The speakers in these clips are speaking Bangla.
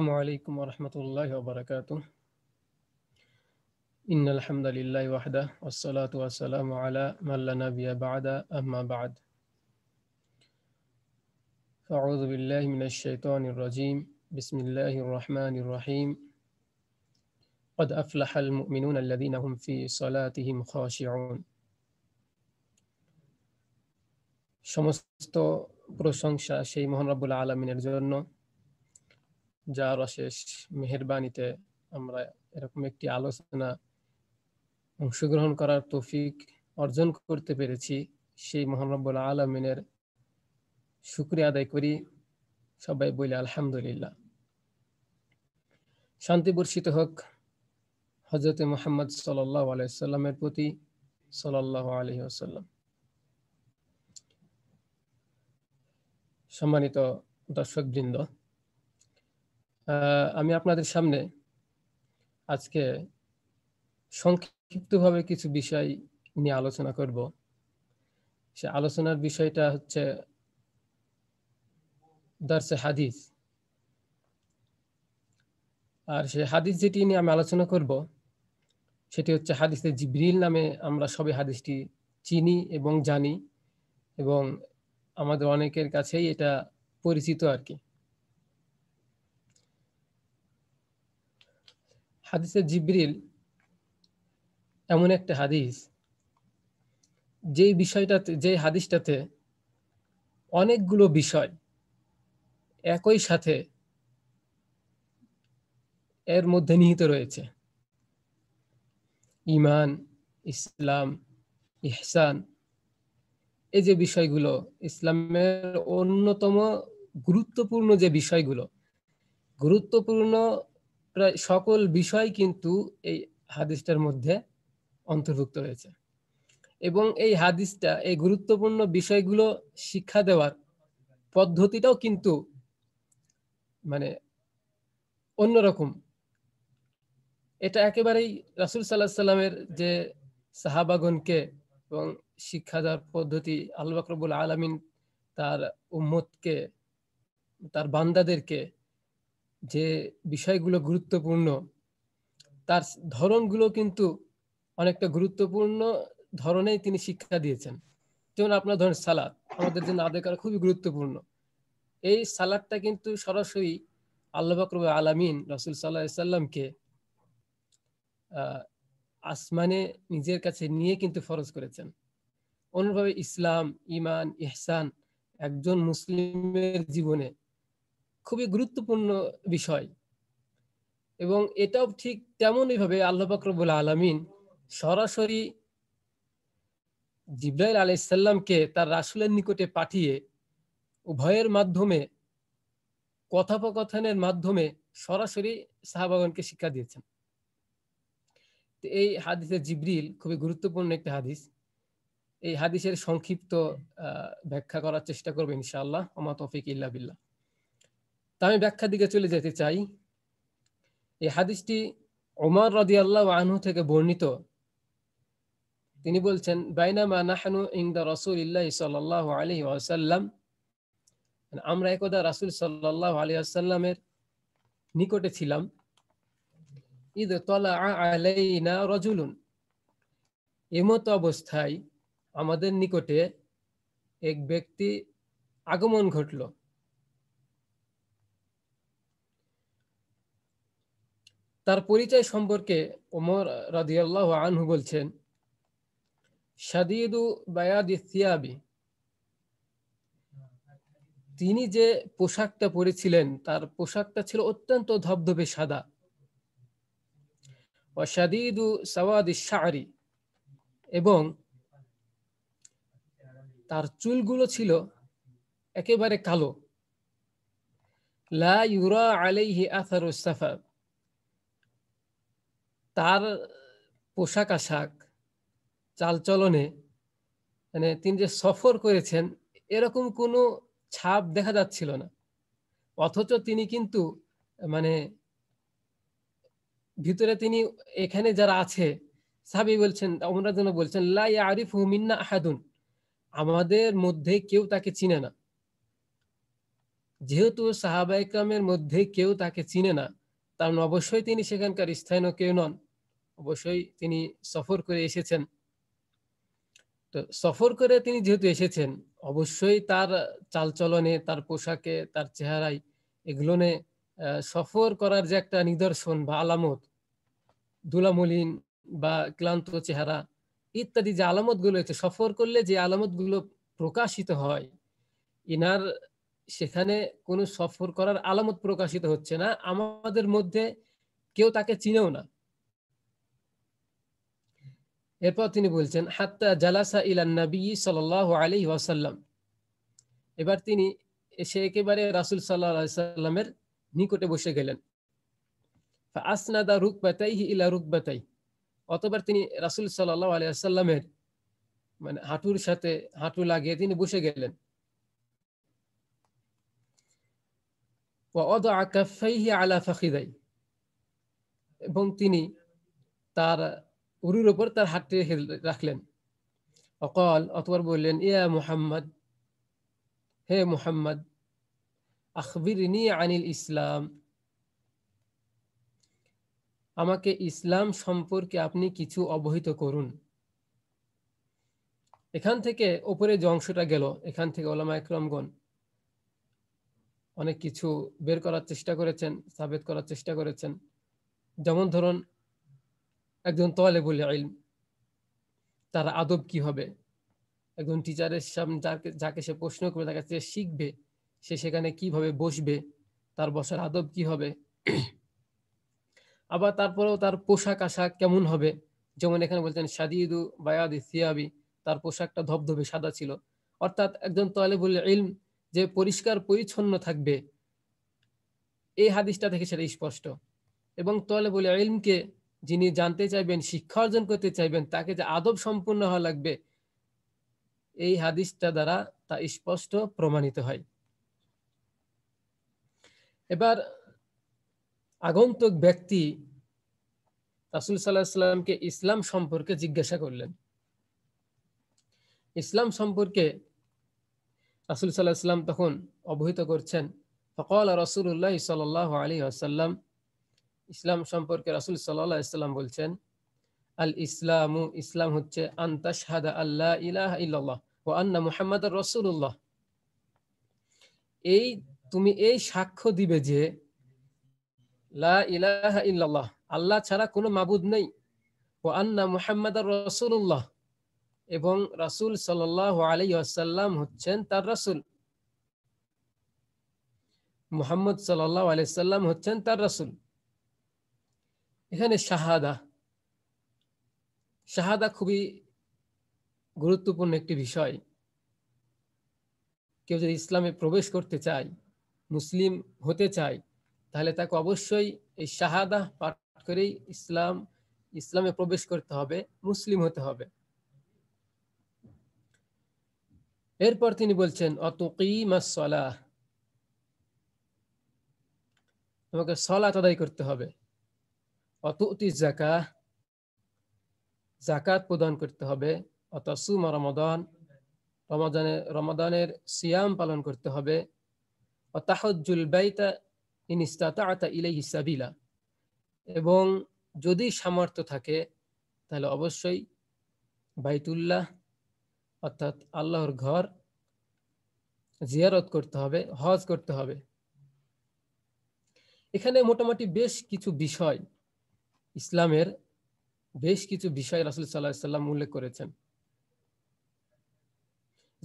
السلام عليكم ورحمة الله وبركاته إن الحمد لله وحده والصلاة والسلام على من لا نبي بعد أما بعد فأعوذ بالله من الشيطان الرجيم بسم الله الرحمن الرحيم قد أفلح المؤمنون الذين هم في صلاتهم خاشعون شمستو প্রশংসা সেই মোহন রব্বুল আলমিনের জন্য যার অশেষ মেহরবানিতে আমরা এরকম একটি আলোচনা অংশগ্রহণ করার তৌফিক অর্জন করতে পেরেছি সেই মোহাম্মবুল আলমিনের শুক্রিয়া আদায় করি সবাই বলি আলহামদুলিল্লাহ শান্তি বর্ষিত হোক হজরত মোহাম্মদ সাল্লাহ আলাইসাল্লামের প্রতি সাল্লাহ আলহি আসাল্লাম সম্মানিত দর্শকবৃন্দ আমি আপনাদের সামনে আজকে সংক্ষিপ্তভাবে কিছু বিষয় নিয়ে আলোচনা করব সে আলোচনার বিষয়টা হচ্ছে দর্শে হাদিস আর সে হাদিস যেটি নিয়ে আমি আলোচনা করব সেটি হচ্ছে হাদিসে জিব্রিল নামে আমরা সবে হাদিসটি চিনি এবং জানি এবং আমাদের অনেকের কাছেই এটা পরিচিত আর কি হাদিসে জিব্রিল এমন একটা হাদিস যেই বিষয়টাতে যে হাদিসটাতে অনেকগুলো বিষয় একই সাথে এর মধ্যে নিহিত রয়েছে ইমান ইসলাম ইহসান এই যে বিষয়গুলো ইসলামের অন্যতম গুরুত্বপূর্ণ যে বিষয়গুলো গুরুত্বপূর্ণ প্রায় সকল বিষয় কিন্তু এই হাদিসটার মধ্যে অন্তর্ভুক্ত রয়েছে এবং এই হাদিসটা এই গুরুত্বপূর্ণ বিষয়গুলো শিক্ষা দেওয়ার পদ্ধতিটাও কিন্তু মানে অন্যরকম এটা একেবারেই রাসুল সাল্লাহ সাল্লামের যে সাহাবাগনকে এবং শিক্ষা দেওয়ার পদ্ধতি আল্লাহ রবুল আলমিন তার উম্মতকে তার বান্দাদেরকে যে বিষয়গুলো গুরুত্বপূর্ণ তার ধরনগুলো কিন্তু অনেকটা গুরুত্বপূর্ণ ধরনেই তিনি শিক্ষা দিয়েছেন যেমন আপনার ধরেন সালাদ আমাদের জন্য আদায় করা খুবই গুরুত্বপূর্ণ এই সালাদটা কিন্তু সরাসরি আল্লাহ বকর আলামিন রসুল সাল্লাহ সাল্লামকে আসমানে নিজের কাছে নিয়ে কিন্তু ফরজ করেছেন অন্যভাবে ইসলাম ইমান ইহসান একজন মুসলিমের জীবনে খুবই গুরুত্বপূর্ণ বিষয় এবং এটাও ঠিক তেমনইভাবে আল্লাহ ফাকরবুল আলমিন সরাসরি জিব্রাইল আলাইসাল্লামকে তার রাসুলের নিকটে পাঠিয়ে উভয়ের মাধ্যমে কথোপকথনের মাধ্যমে সরাসরি সাহাবাগনকে শিক্ষা দিয়েছেন এই হাদিসের জিব্রিল খুবই গুরুত্বপূর্ণ একটি হাদিস এই হাদিসের সংক্ষিপ্ত ব্যাখ্যা করার চেষ্টা করবো ইনশাআল্লাহ ওমা তফিক ইল্লা বিল্লাহ তা আমি ব্যাখ্যা দিকে চলে যেতে চাই এই হাদিসটি ওমর রদি আল্লাহ আনহু থেকে বর্ণিত তিনি বলছেন বাইনামা নাহানু ইংদা রসুল ইল্লাহ সাল্লাহ আলহি আসাল্লাম মানে আমরা একদা রাসুল সাল্লাহ আলী আসাল্লামের নিকটে ছিলাম ঈদ তলা আলাইনা রজুলুন এমতো অবস্থায় আমাদের নিকটে এক ব্যক্তি আগমন ঘটল তার পরিচয় সম্পর্কে ওমর রাদিয়াল্লাহ আনহু বলছেন সাদিদু বায়াদি সিয়াবি তিনি যে পোশাকটা পরেছিলেন তার পোশাকটা ছিল অত্যন্ত ধবধবে সাদা অসাদিদু সাওয়াদি ইসারি এবং তার চুলগুলো ছিল একেবারে কালো লা ইউরা আলাইহি আথারুস সাফাব তার পোশাক আশাক চালচলনে মানে তিনি যে সফর করেছেন এরকম কোনো ছাপ দেখা যাচ্ছিল না অথচ তিনি কিন্তু মানে ভিতরে তিনি এখানে যারা আছে সাবি বলছেন আমরা যেন বলছেন লাই আরিফ হুমিন্না আহাদুন আমাদের মধ্যে কেউ তাকে চিনে না যেহেতু সাহাবাইকামের মধ্যে কেউ তাকে চিনে না তার মানে অবশ্যই তিনি সেখানকার স্থানীয় কেউ নন অবশ্যই তিনি সফর করে এসেছেন তো সফর করে তিনি যেহেতু এসেছেন অবশ্যই তার চালচলনে তার পোশাকে তার চেহারায় এগুলোনে সফর করার যে একটা নিদর্শন বা আলামত দুলামলিন বা ক্লান্ত চেহারা ইত্যাদি যে আলামতগুলো হয়েছে সফর করলে যে আলামত গুলো প্রকাশিত হয় ইনার সেখানে কোনো সফর করার আলামত প্রকাশিত হচ্ছে না আমাদের মধ্যে কেউ তাকে চিনেও না এরপর তিনি বলছেন হাত্তা জালাসা ইলান নবী সাল আলি ওয়াসাল্লাম এবার তিনি এসে একেবারে রাসুল সাল্লাহ সাল্লামের নিকটে বসে গেলেন আসনাদা রুক বাতাই ইলা রুক বেতাই অতবার তিনি রাসুল সাল্লাহ আলি আসাল্লামের মানে হাঁটুর সাথে হাঁটু লাগিয়ে তিনি বসে গেলেন আলা ফাখিদাই এবং তিনি তার উরুর ওপর তার হাতটি রেখে রাখলেন অকল অতবার বললেন ইয়া মুহাম্মদ হে মুহাম্মদ আখবির আনিল ইসলাম আমাকে ইসলাম সম্পর্কে আপনি কিছু অবহিত করুন এখান থেকে ওপরে যে অংশটা গেল এখান থেকে ওলামা একরমগণ অনেক কিছু বের করার চেষ্টা করেছেন সাবেত করার চেষ্টা করেছেন যেমন ধরুন একজন তলেবুল ইলম তার আদব কি হবে একজন টিচারের সামনে যাকে যাকে সে প্রশ্ন করবে তার কাছে শিখবে সে সেখানে কিভাবে বসবে তার বসার আদব কি হবে আবার তারপরেও তার পোশাক আশাক কেমন হবে যেমন এখানে বলছেন সাদিদু বায়াদি সিয়াবি তার পোশাকটা ধবধবে সাদা ছিল অর্থাৎ একজন তলেবুল ইলম যে পরিষ্কার পরিচ্ছন্ন থাকবে এই হাদিসটা থেকে সেটা স্পষ্ট এবং তলেবুল ইলমকে যিনি জানতে চাইবেন শিক্ষা অর্জন করতে চাইবেন তাকে যে আদব সম্পূর্ণ হওয়া লাগবে এই হাদিসটা দ্বারা তা স্পষ্ট প্রমাণিত হয় এবার আগন্তুক ব্যক্তি রাসুল সাল্লাহ সাল্লামকে ইসলাম সম্পর্কে জিজ্ঞাসা করলেন ইসলাম সম্পর্কে রাসুল সাল্লাহ সাল্লাম তখন অবহিত করছেন ফকল রসুল্লাহ সাল আলী আসাল্লাম ইসলাম সম্পর্কে রাসুল সাল্লাহ ইসলাম বলছেন আল ইসলামু ইসলাম হচ্ছে আন্তাশহাদা আল্লাহ ইলাহ ইল্লাল্লাহ ও আন্না মুহাম্মদ রসুল্লাহ এই তুমি এই সাক্ষ্য দিবে যে লা ইলাহা ইল্লাল্লাহ আল্লাহ ছাড়া কোনো মাবুদ নেই ও আন্না মুহাম্মদ রসুল্লাহ এবং রাসুল সাল আলী আসাল্লাম হচ্ছেন তার রাসুল মুহাম্মদ সাল্লাহ আলাইসাল্লাম হচ্ছেন তার রাসুল এখানে শাহাদা শাহাদা খুবই গুরুত্বপূর্ণ একটি বিষয় কেউ যদি ইসলামে প্রবেশ করতে চায় মুসলিম হতে চায় তাহলে তাকে অবশ্যই এই শাহাদা পাঠ করেই ইসলাম ইসলামে প্রবেশ করতে হবে মুসলিম হতে হবে এরপর তিনি বলছেন অতকিমাসলা তোমাকে সলা আদায় করতে হবে অতুতি জাকা জাকাত প্রদান করতে হবে সুমা রমাদান রমাদানে রমাদানের সিয়াম পালন করতে হবে অতাহজুল বাইতা ইনিস্তাতা ইলাই এবং যদি সামর্থ্য থাকে তাহলে অবশ্যই বাইতুল্লাহ অর্থাৎ আল্লাহর ঘর জিয়ারত করতে হবে হজ করতে হবে এখানে মোটামুটি বেশ কিছু বিষয় ইসলামের বেশ কিছু বিষয় রাসুল সাল্লাহ সাল্লাম উল্লেখ করেছেন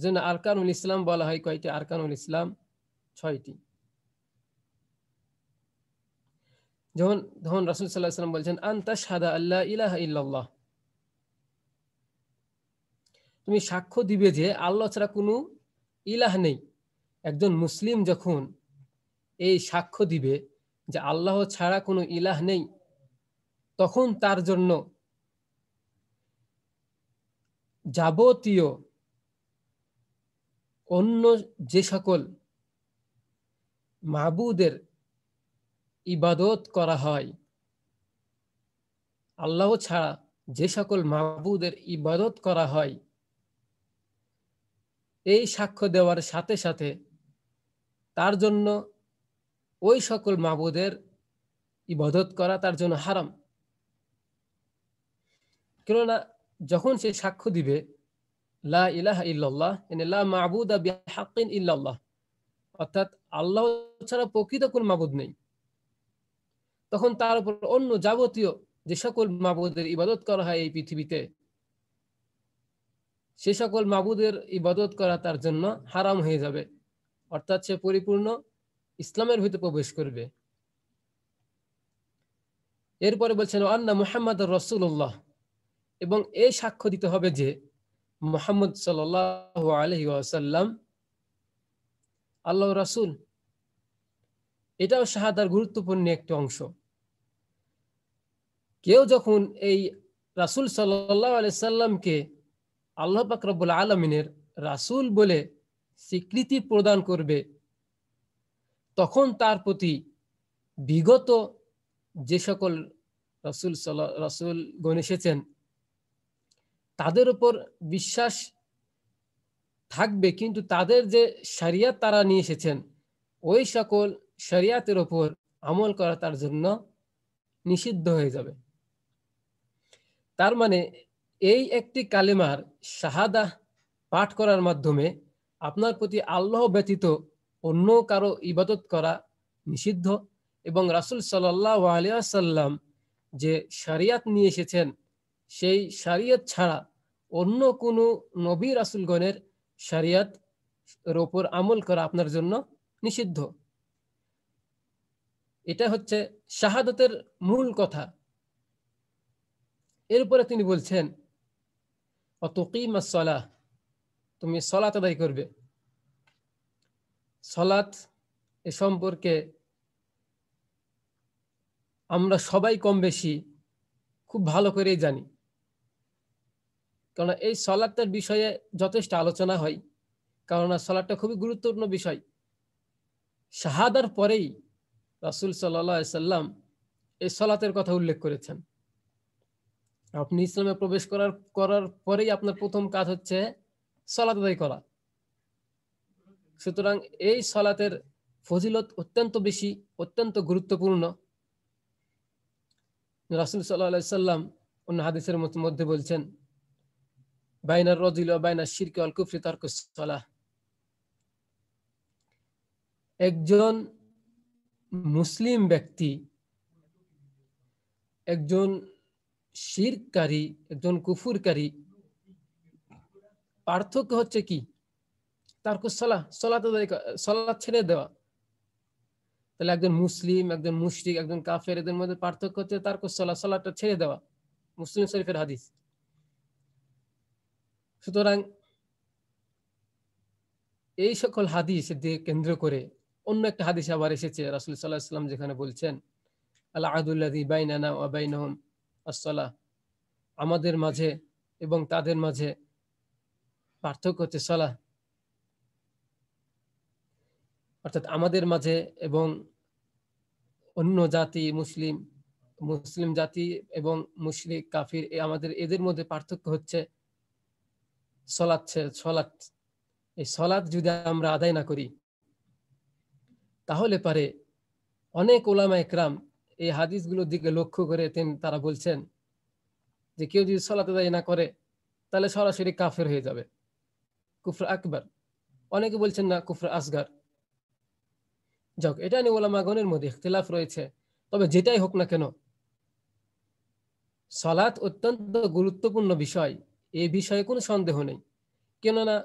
যেন আরকানুল ইসলাম বলা হয় কয়টি আরকানুল ইসলাম ছয়টি যখন যখন রাসুল সাল্লাহাম বলছেন আন্তা সাদা আল্লাহ ইলাহ ইল্লাল্লাহ তুমি সাক্ষ্য দিবে যে আল্লাহ ছাড়া কোনো ইলাহ নেই একজন মুসলিম যখন এই সাক্ষ্য দিবে যে আল্লাহ ছাড়া কোনো ইলাহ নেই তখন তার জন্য যাবতীয় অন্য যে সকল মাবুদের ইবাদত করা হয় আল্লাহ ছাড়া যে সকল মাবুদের ইবাদত করা হয় এই সাক্ষ্য দেওয়ার সাথে সাথে তার জন্য ওই সকল মাবুদের ইবাদত করা তার জন্য হারাম কেননা যখন সে সাক্ষ্য দিবে লা ইলাহা ইল্লাল্লাহ এনে মানে লা ইল্লাল্লাহ অর্থাৎ আল্লাহ ছাড়া প্রকৃত কোন মাবুদ নেই তখন তার উপর অন্য যাবতীয় যে সকল মাবুদের ইবাদত করা হয় এই পৃথিবীতে সে সকল মাবুদের ইবাদত করা তার জন্য হারাম হয়ে যাবে অর্থাৎ সে পরিপূর্ণ ইসলামের ভিতরে প্রবেশ করবে এরপরে বলছেন আন্না মুহাম্মদ রসুল্লাহ এবং এই সাক্ষ্য দিতে হবে যে মোহাম্মদ সাল আলহি আসাল্লাম আল্লাহ রাসুল এটাও শাহাদার গুরুত্বপূর্ণ একটি অংশ কেউ যখন এই রাসুল সাল্লাহ আলি সাল্লামকে আল্লাহ পাকরবুল আলমিনের রাসুল বলে স্বীকৃতি প্রদান করবে তখন তার প্রতি বিগত যে সকল রাসুল সাল রাসুল গণ এসেছেন তাদের উপর বিশ্বাস থাকবে কিন্তু তাদের যে শরিয়াত তারা নিয়ে এসেছেন ওই সকল শরিয়াতের ওপর আমল করা তার জন্য নিষিদ্ধ হয়ে যাবে তার মানে এই একটি কালেমার শাহাদা পাঠ করার মাধ্যমে আপনার প্রতি আল্লাহ ব্যতীত অন্য কারো ইবাদত করা নিষিদ্ধ এবং রাসুল সাল্লাহ আলিয়া সাল্লাম যে শরিয়াত নিয়ে এসেছেন সেই শারিয়াত ছাড়া অন্য কোনো নবী রাসুলগণের শারিয়াত এর ওপর আমল করা আপনার জন্য নিষিদ্ধ এটা হচ্ছে শাহাদতের মূল কথা এরপরে তিনি বলছেন অতকিমা তুমি সলাত আদায় করবে সলাত এ সম্পর্কে আমরা সবাই কম বেশি খুব ভালো করেই জানি কারণ এই সলাতের বিষয়ে যথেষ্ট আলোচনা হয় কারণ সলাটা খুবই গুরুত্বপূর্ণ বিষয় শাহাদার পরেই রাসুল সাল্লাম এই সলাতের কথা উল্লেখ করেছেন আপনি ইসলামে প্রবেশ করার করার পরেই আপনার প্রথম কাজ হচ্ছে সলাত আদায় করা সুতরাং এই সলাতের ফজিলত অত্যন্ত বেশি অত্যন্ত গুরুত্বপূর্ণ রাসুল সাল্লাহ সাল্লাম অন্য হাদিসের মধ্যে বলছেন বাইনার রজিল বাইনার সিরকে অল কুফরি তর্ক চলা একজন মুসলিম ব্যক্তি একজন শিরকারী একজন কুফুরকারী পার্থক্য হচ্ছে কি তার সলা সলাতে সলা ছেড়ে দেওয়া তাহলে একজন মুসলিম একজন মুশরিক একজন কাফের এদের মধ্যে পার্থক্য হচ্ছে তার সলা সলাটা ছেড়ে দেওয়া মুসলিম শরীফের হাদিস সুতরাং এই সকল হাদিস দিয়ে কেন্দ্র করে অন্য একটা হাদিস আবার এসেছে রাসুল সাল্লাহাম যেখানে বলছেন আল্লাহ আদুল্লাহ বাইনানা ওয়াবাইনহম আসসালাহ আমাদের মাঝে এবং তাদের মাঝে পার্থক্য হচ্ছে সলাহ অর্থাৎ আমাদের মাঝে এবং অন্য জাতি মুসলিম মুসলিম জাতি এবং মুসলিম কাফির আমাদের এদের মধ্যে পার্থক্য হচ্ছে সলাৎ সলাৎ এই সলাৎ যদি আমরা আদায় না করি তাহলে পারে অনেক ওলামা একরাম এই হাদিসগুলোর দিকে লক্ষ্য করে তিনি তারা বলছেন যে কেউ যদি সলাত আদায় না করে তাহলে সরাসরি কাফের হয়ে যাবে কুফর আকবর অনেকে বলছেন না কুফর আসগার যাক এটা নিয়ে ওলামাগণের মধ্যে ইখতলাফ রয়েছে তবে যেটাই হোক না কেন সলাৎ অত্যন্ত গুরুত্বপূর্ণ বিষয় এ বিষয়ে কোনো সন্দেহ নেই কেননা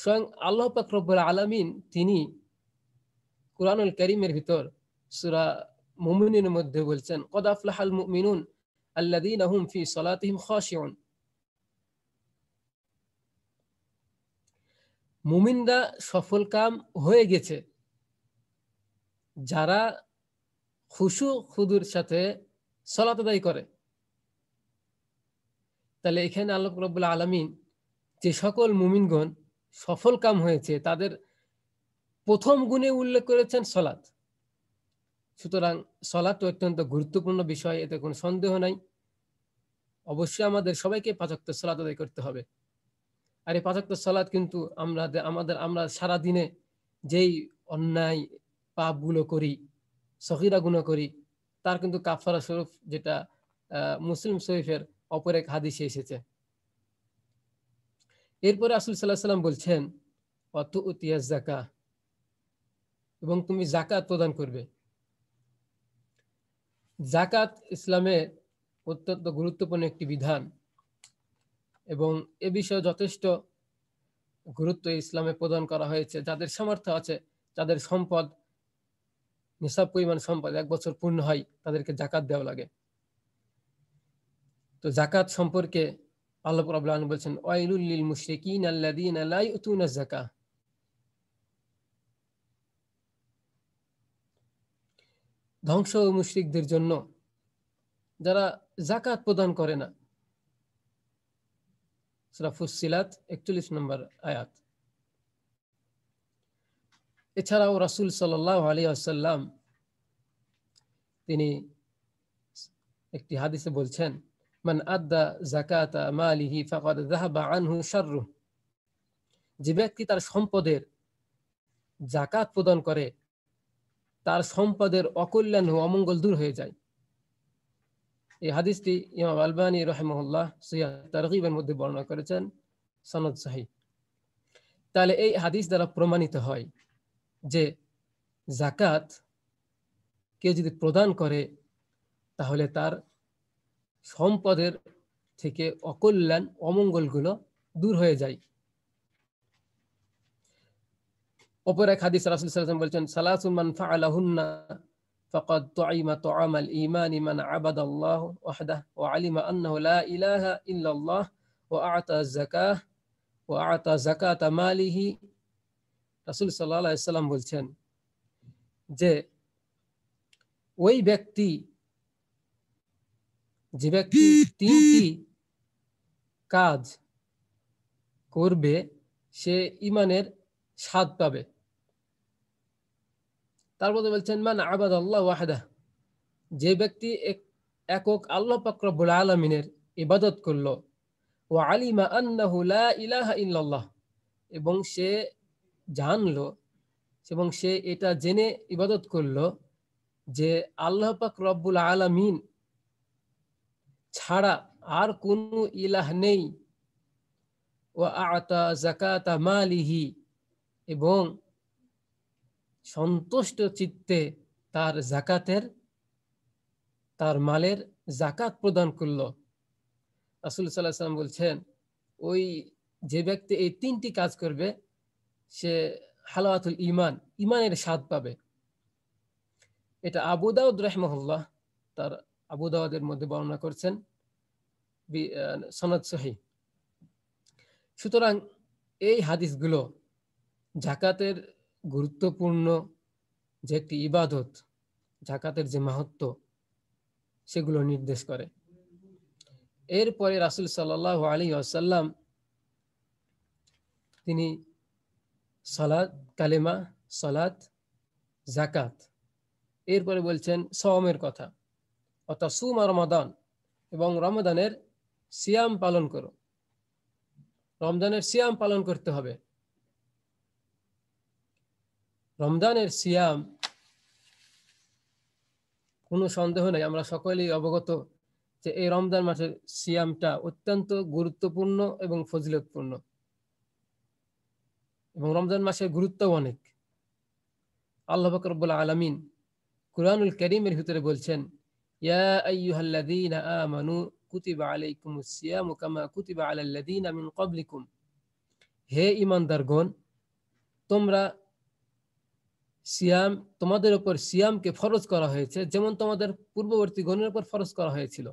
স্বয়ং আল্লাহ পাক রব্বুল আলমিন তিনি কোরআনুল করিমের ভিতর সুরা মুমিনের মধ্যে বলছেন কদাফলাহাল মুমিনুন আল্লাদিন আহম ফি সলাতিম খাসিউন মুমিনরা সফল কাম হয়ে গেছে যারা খুশু খুদুর সাথে সলাতদায়ী করে তাহলে এখানে আল্লাহ রব্বুল আলমিন যে সকল মুমিনগণ সফল কাম হয়েছে তাদের প্রথম গুণে উল্লেখ করেছেন সলাৎ সুতরাং সলাৎ অত্যন্ত গুরুত্বপূর্ণ বিষয় এতে কোনো সন্দেহ নাই অবশ্যই আমাদের সবাইকে পাচক্ত সলাৎ আদায় করতে হবে আর এই পাচক্ত সলাৎ কিন্তু আমরা আমাদের আমরা সারা দিনে যেই অন্যায় পাপগুলো করি সহিরা গুণা করি তার কিন্তু কাফারা স্বরূপ যেটা মুসলিম শরীফের অপর এক হাদিসে এসেছে এরপরে আসুল সাল্লাহ সাল্লাম বলছেন অত ইতিহাস জাকা এবং তুমি জাকাত প্রদান করবে জাকাত ইসলামের অত্যন্ত গুরুত্বপূর্ণ একটি বিধান এবং এ বিষয়ে যথেষ্ট গুরুত্ব ইসলামে প্রদান করা হয়েছে যাদের সামর্থ্য আছে যাদের সম্পদ নিসাব পরিমাণ সম্পদ এক বছর পূর্ণ হয় তাদেরকে জাকাত দেওয়া লাগে তো জাকাত সম্পর্কে আল্লাহ রবুল্লাহ বলছেন ওয়াইলুল্লিল মুশরিকিন আল্লাদিন আল্লাহ উতুনা জাকা ধ্বংস মুশরিকদের জন্য যারা জাকাত প্রদান করে না ফুসিলাত একচল্লিশ নম্বর আয়াত এছাড়াও রাসুল সাল্লাহ আলী আসাল্লাম তিনি একটি হাদিসে বলছেন মান আদা জাকাত মালিহি ফাকাদ জাহাবা আনহু শাররু যে ব্যক্তি তার সম্পদের জাকাত প্রদান করে তার সম্পদের অকল্যাণ অমঙ্গল দূর হয়ে যায় এই হাদিসটি ইমাম আলবানী রহেমহল্লাহ সৈয়াদ তারকিবের মধ্যে বর্ণনা করেছেন সনদ সাহি তাহলে এই হাদিস দ্বারা প্রমাণিত হয় যে জাকাত কেউ যদি প্রদান করে তাহলে তার সম্পদের থেকে অকল্যাণ অমঙ্গলগুলো দূর হয়ে যায় অপর এক হাদিস রাসুল সাল্লাম বলছেন সালাসুন মান ফাআলাহুন্না فقد طعم طعام الإيمان من عبد الله وحده وعلم أنه لا إله إلا الله وأعطى الزكاة وأعطى زكاة ماله রাসুল সাল্লাহ সাল্লাম বলছেন যে ওই ব্যক্তি যে ব্যক্তি তিনটি কাজ করবে সে ইমানের স্বাদ পাবে তারপরে বলছেন মান আবাদ আল্লাহ ওয়াহাদা যে ব্যক্তি একক আল্লাহ পাকরবুল আলমিনের ইবাদত করল ও আলিমা আন্নাহুলা ইলাহা ইল্লাল্লাহ এবং সে জানল এবং সে এটা জেনে ইবাদত করল যে আল্লাহ পাক রব্বুল আলমিন ছাড়া আর কোন ইলাহ নেই ও আতা জাকাতা মালিহি এবং সন্তুষ্ট চিত্তে তার জাকাতের তার মালের জাকাত প্রদান করল রাসুল সাল্লাম বলছেন ওই যে ব্যক্তি এই তিনটি কাজ করবে সে হালাতুল ইমান ইমানের স্বাদ পাবে এটা আবু রহমহল্লাহ তার আবু দাওয়াদের মধ্যে বর্ণনা করছেন সনদ সহি সুতরাং এই হাদিসগুলো জাকাতের গুরুত্বপূর্ণ যে একটি ইবাদত জাকাতের যে মাহাত্ম সেগুলো নির্দেশ করে এরপরে রাসুল সাল্লাহ আলী আসাল্লাম তিনি সলাদ কালেমা সলাদ জাকাত এরপরে বলছেন সমের কথা অর্থাৎ সুমা রমাদান এবং রমাদানের সিয়াম পালন করো রমজানের সিয়াম পালন করতে হবে রমজানের সিয়াম কোনো সন্দেহ নেই আমরা সকলেই অবগত যে এই রমজান মাসের সিয়ামটা অত্যন্ত গুরুত্বপূর্ণ এবং ফজিলতপূর্ণ এবং রমজান মাসের গুরুত্ব অনেক আল্লাহ বকরবুল্লা আলমিন কুরআনুল করিমের ভিতরে বলছেন يا أيها الذين آمنوا كتب عليكم الصيام كما كتب على الذين من قبلكم হে ইমানদারগণ তোমরা সিয়াম তোমাদের উপর সিয়ামকে ফরজ করা হয়েছে যেমন তোমাদের পূর্ববর্তী গণের উপর ফরজ করা হয়েছিল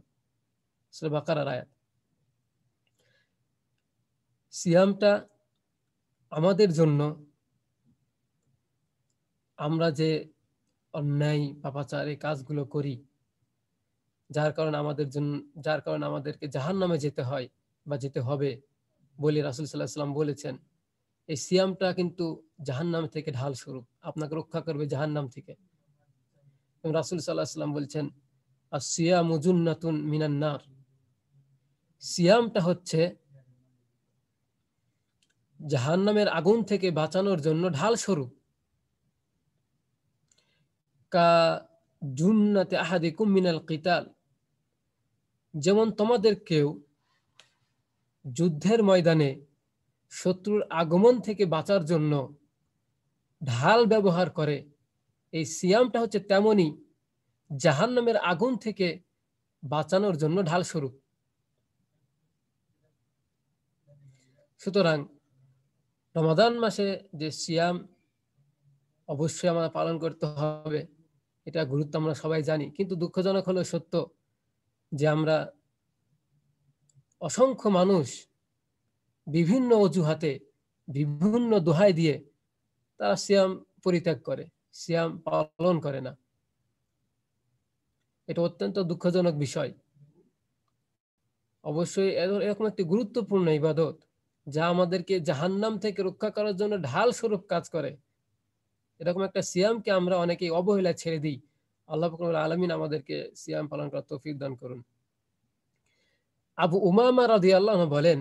সিয়ামটা আমাদের জন্য আমরা যে অন্যায় পাপাচার এই কাজগুলো করি যার কারণে আমাদের জন্য যার কারণে আমাদেরকে জাহান নামে যেতে হয় বা যেতে হবে বলে রাসুল সাল্লাহ সাল্লাম বলেছেন এই সিয়ামটা কিন্তু জাহান নাম থেকে ঢাল স্বরূপ আপনাকে রক্ষা করবে জাহান নাম থেকে রাসুল সাল্লাহ সাল্লাম বলছেন আর সিয়াম উজুন্নাতুন মিনান্নার সিয়ামটা হচ্ছে জাহান নামের আগুন থেকে বাঁচানোর জন্য ঢাল স্বরূপ কা জুন্নাতে আহাদি কুমিনাল কিতাল যেমন তোমাদের কেউ যুদ্ধের ময়দানে শত্রুর আগমন থেকে বাঁচার জন্য ঢাল ব্যবহার করে এই সিয়ামটা হচ্ছে তেমনই জাহান্নামের আগুন থেকে বাঁচানোর জন্য ঢাল স্বরূপ সুতরাং রমাদান মাসে যে সিয়াম অবশ্যই আমাদের পালন করতে হবে এটা গুরুত্ব আমরা সবাই জানি কিন্তু দুঃখজনক হলো সত্য যে আমরা অসংখ্য মানুষ বিভিন্ন অজুহাতে বিভিন্ন দোহাই দিয়ে তারা সিয়াম পরিত্যাগ করে সিয়াম পালন করে না এটা অত্যন্ত দুঃখজনক বিষয় অবশ্যই এরকম একটি গুরুত্বপূর্ণ ইবাদত যা আমাদেরকে জাহান্নাম থেকে রক্ষা করার জন্য ঢাল স্বরূপ কাজ করে এরকম একটা সিয়ামকে আমরা অনেকেই অবহেলা ছেড়ে দিই আল্লাহ ফকরুল আলমিন আমাদেরকে সিয়াম পালন করার তৌফিক দান করুন আবু উমামা রাদি আল্লাহ বলেন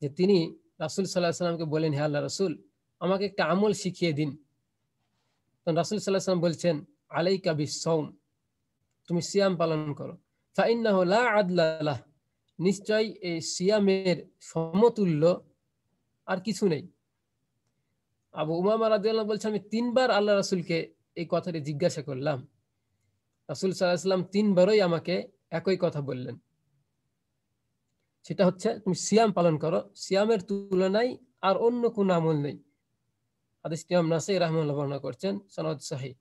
যে তিনি রাসুল সাল্লাহ সাল্লামকে বলেন হে আল্লাহ রাসুল আমাকে একটা আমল শিখিয়ে দিন তখন রাসুল সাল্লাহ সাল্লাম বলছেন আলাই কাবি সৌম তুমি সিয়াম পালন করো ফাইন্নাহ লা আদলাহ নিশ্চয় এই সিয়ামের সমতুল্য আর কিছু নেই আবু উমামা রাজিয়াল্লাহ বলছে আমি তিনবার আল্লাহ রাসুলকে এই কথাটি জিজ্ঞাসা করলাম রাসুল সাল্লাহাম তিনবারই আমাকে একই কথা বললেন সেটা হচ্ছে তুমি সিয়াম পালন করো সিয়ামের তুলনায় আর অন্য কোন আমল নেই হাদিস ইমাম নাসাই রহমাল্লাহ বর্ণনা করছেন সনদ সাহি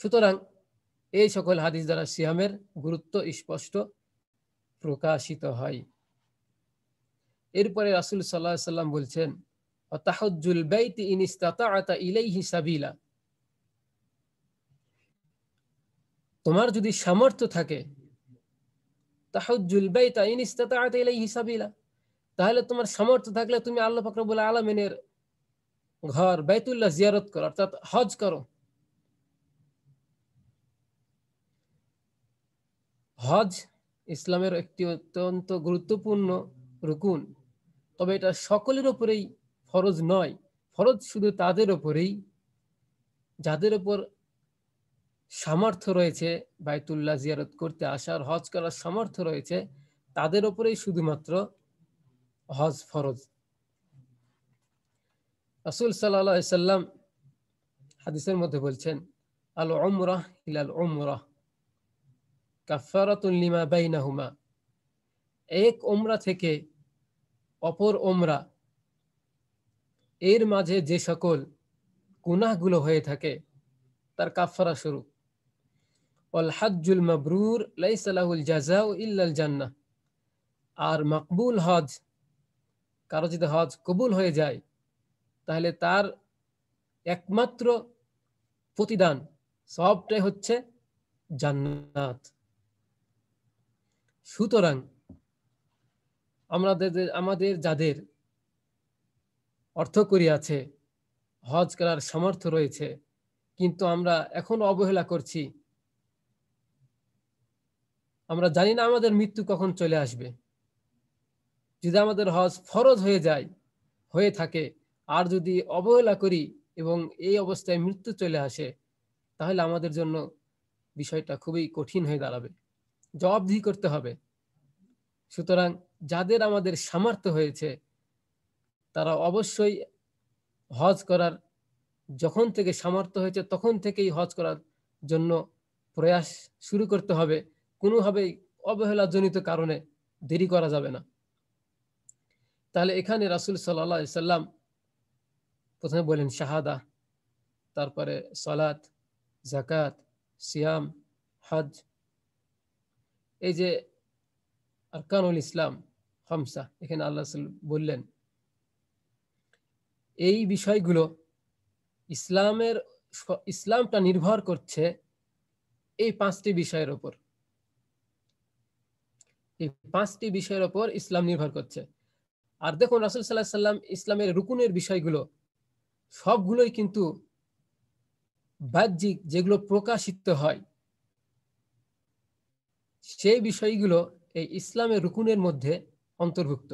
সুতরাং এই সকল হাদিস দ্বারা সিয়ামের গুরুত্ব স্পষ্ট প্রকাশিত হয় এরপরে রাসুল সাল্লাহ সাল্লাম বলছেন তাহজ্জুল বাইতি ইন ইলাইহি সাবিলা তোমার যদি সামর্থ্য থাকে তাহজ্জুল বাইতা ইলাইহি সাবিলা তাহলে তোমার সামর্থ্য থাকলে তুমি আল্লাহ পাক রব্বুল আলামিনের ঘর বাইতুল্লাহ জিয়ারত করো অর্থাৎ হজ করো হজ ইসলামের একটি অত্যন্ত গুরুত্বপূর্ণ রুকুন তবে এটা সকলের উপরেই ফরজ নয় ফরজ শুধু তাদের ওপরেই যাদের ওপর সামর্থ্য রয়েছে বায়তুল্লাহ জিয়ারত করতে আসার হজ করার সামর্থ্য রয়েছে তাদের ওপরেই শুধুমাত্র হজ ফরজ রসুল সাল্লাম হাদিসের মধ্যে বলছেন আল অমরাহ ইলাল অমরাহ কাফারাতমা বাইনাহুমা এক ওমরা থেকে অপর ওমরা এর মাঝে যে সকল গুনাহগুলো হয়ে থাকে তার কাফারা শুরু অল হাজুল মাবরুর লাইসালাহুল জাজাউ ইল্লাল জান্নাহ আর মাকবুল হজ কারো যদি হজ কবুল হয়ে যায় তাহলে তার একমাত্র প্রতিদান সবটাই হচ্ছে জান্নাত সুতরাং আমাদের আমাদের যাদের অর্থ করিয়াছে হজ করার সামর্থ্য রয়েছে কিন্তু আমরা এখন অবহেলা করছি আমরা জানি না আমাদের মৃত্যু কখন চলে আসবে যদি আমাদের হজ ফরজ হয়ে যায় হয়ে থাকে আর যদি অবহেলা করি এবং এই অবস্থায় মৃত্যু চলে আসে তাহলে আমাদের জন্য বিষয়টা খুবই কঠিন হয়ে দাঁড়াবে জবাবদিহি করতে হবে সুতরাং যাদের আমাদের সামর্থ্য হয়েছে তারা অবশ্যই হজ করার যখন থেকে সামর্থ্য হয়েছে তখন থেকেই হজ করার জন্য প্রয়াস শুরু করতে হবে কোনোভাবেই অবহেলাজনিত কারণে দেরি করা যাবে না তাহলে এখানে রাসুল সাল্লা সাল্লাম প্রথমে বলেন শাহাদা তারপরে সলাত জাকাত সিয়াম হজ এই যে আরকানুল ইসলাম হামসা এখানে আল্লাহ বললেন এই বিষয়গুলো ইসলামের ইসলামটা নির্ভর করছে এই পাঁচটি বিষয়ের ওপর এই পাঁচটি বিষয়ের ওপর ইসলাম নির্ভর করছে আর দেখুন রাসুল সাল্লাহ সাল্লাম ইসলামের রুকুনের বিষয়গুলো সবগুলোই কিন্তু বাহ্যিক যেগুলো প্রকাশিত হয় সেই বিষয়গুলো এই ইসলামের রুকুনের মধ্যে অন্তর্ভুক্ত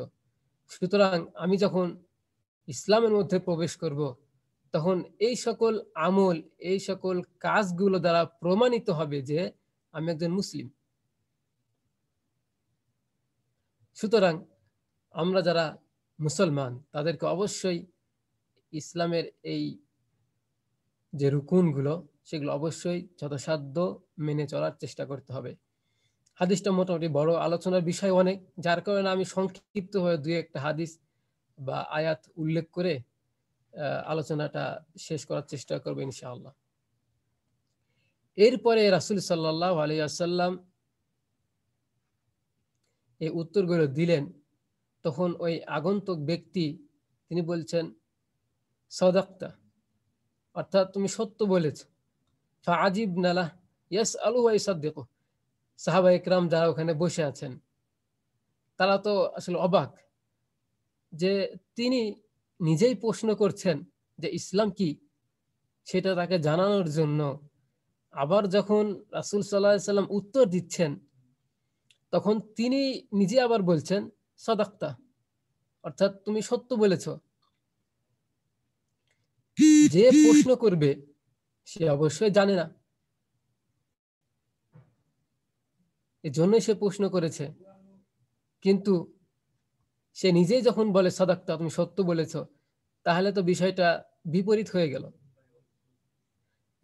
সুতরাং আমি যখন ইসলামের মধ্যে প্রবেশ করব তখন এই সকল আমল এই সকল কাজগুলো দ্বারা প্রমাণিত হবে যে আমি একজন মুসলিম সুতরাং আমরা যারা মুসলমান তাদেরকে অবশ্যই ইসলামের এই যে রুকুনগুলো সেগুলো অবশ্যই যথাসাধ্য মেনে চলার চেষ্টা করতে হবে হাদিসটা মোটামুটি বড় আলোচনার বিষয় অনেক যার কারণে আমি সংক্ষিপ্ত হয়ে দুই একটা হাদিস বা আয়াত উল্লেখ করে আলোচনাটা শেষ করার চেষ্টা করবো ইনশাআল্লাহ এরপরে রাসুল সাল্লাহ আলিয়াল্লাম এই উত্তরগুলো দিলেন তখন ওই আগন্তক ব্যক্তি তিনি বলছেন সদাক্তা অর্থাৎ তুমি সত্য বলেছ ফা আজিব নালা ইয়াস আলু ওয়াই সাদ্দেক সাহাবা ইকরাম যারা ওখানে বসে আছেন তারা তো আসলে অবাক যে তিনি নিজেই প্রশ্ন করছেন যে ইসলাম কি সেটা তাকে জানানোর জন্য আবার যখন রাসুল সাল্লাহ সাল্লাম উত্তর দিচ্ছেন তখন তিনি নিজে আবার বলছেন সদাক্তা অর্থাৎ তুমি সত্য বলেছ যে প্রশ্ন করবে সে অবশ্যই জানে না এজন্যই সে প্রশ্ন করেছে কিন্তু সে নিজেই যখন বলে সদাক্তা তুমি সত্য বলেছ তাহলে তো বিষয়টা বিপরীত হয়ে গেল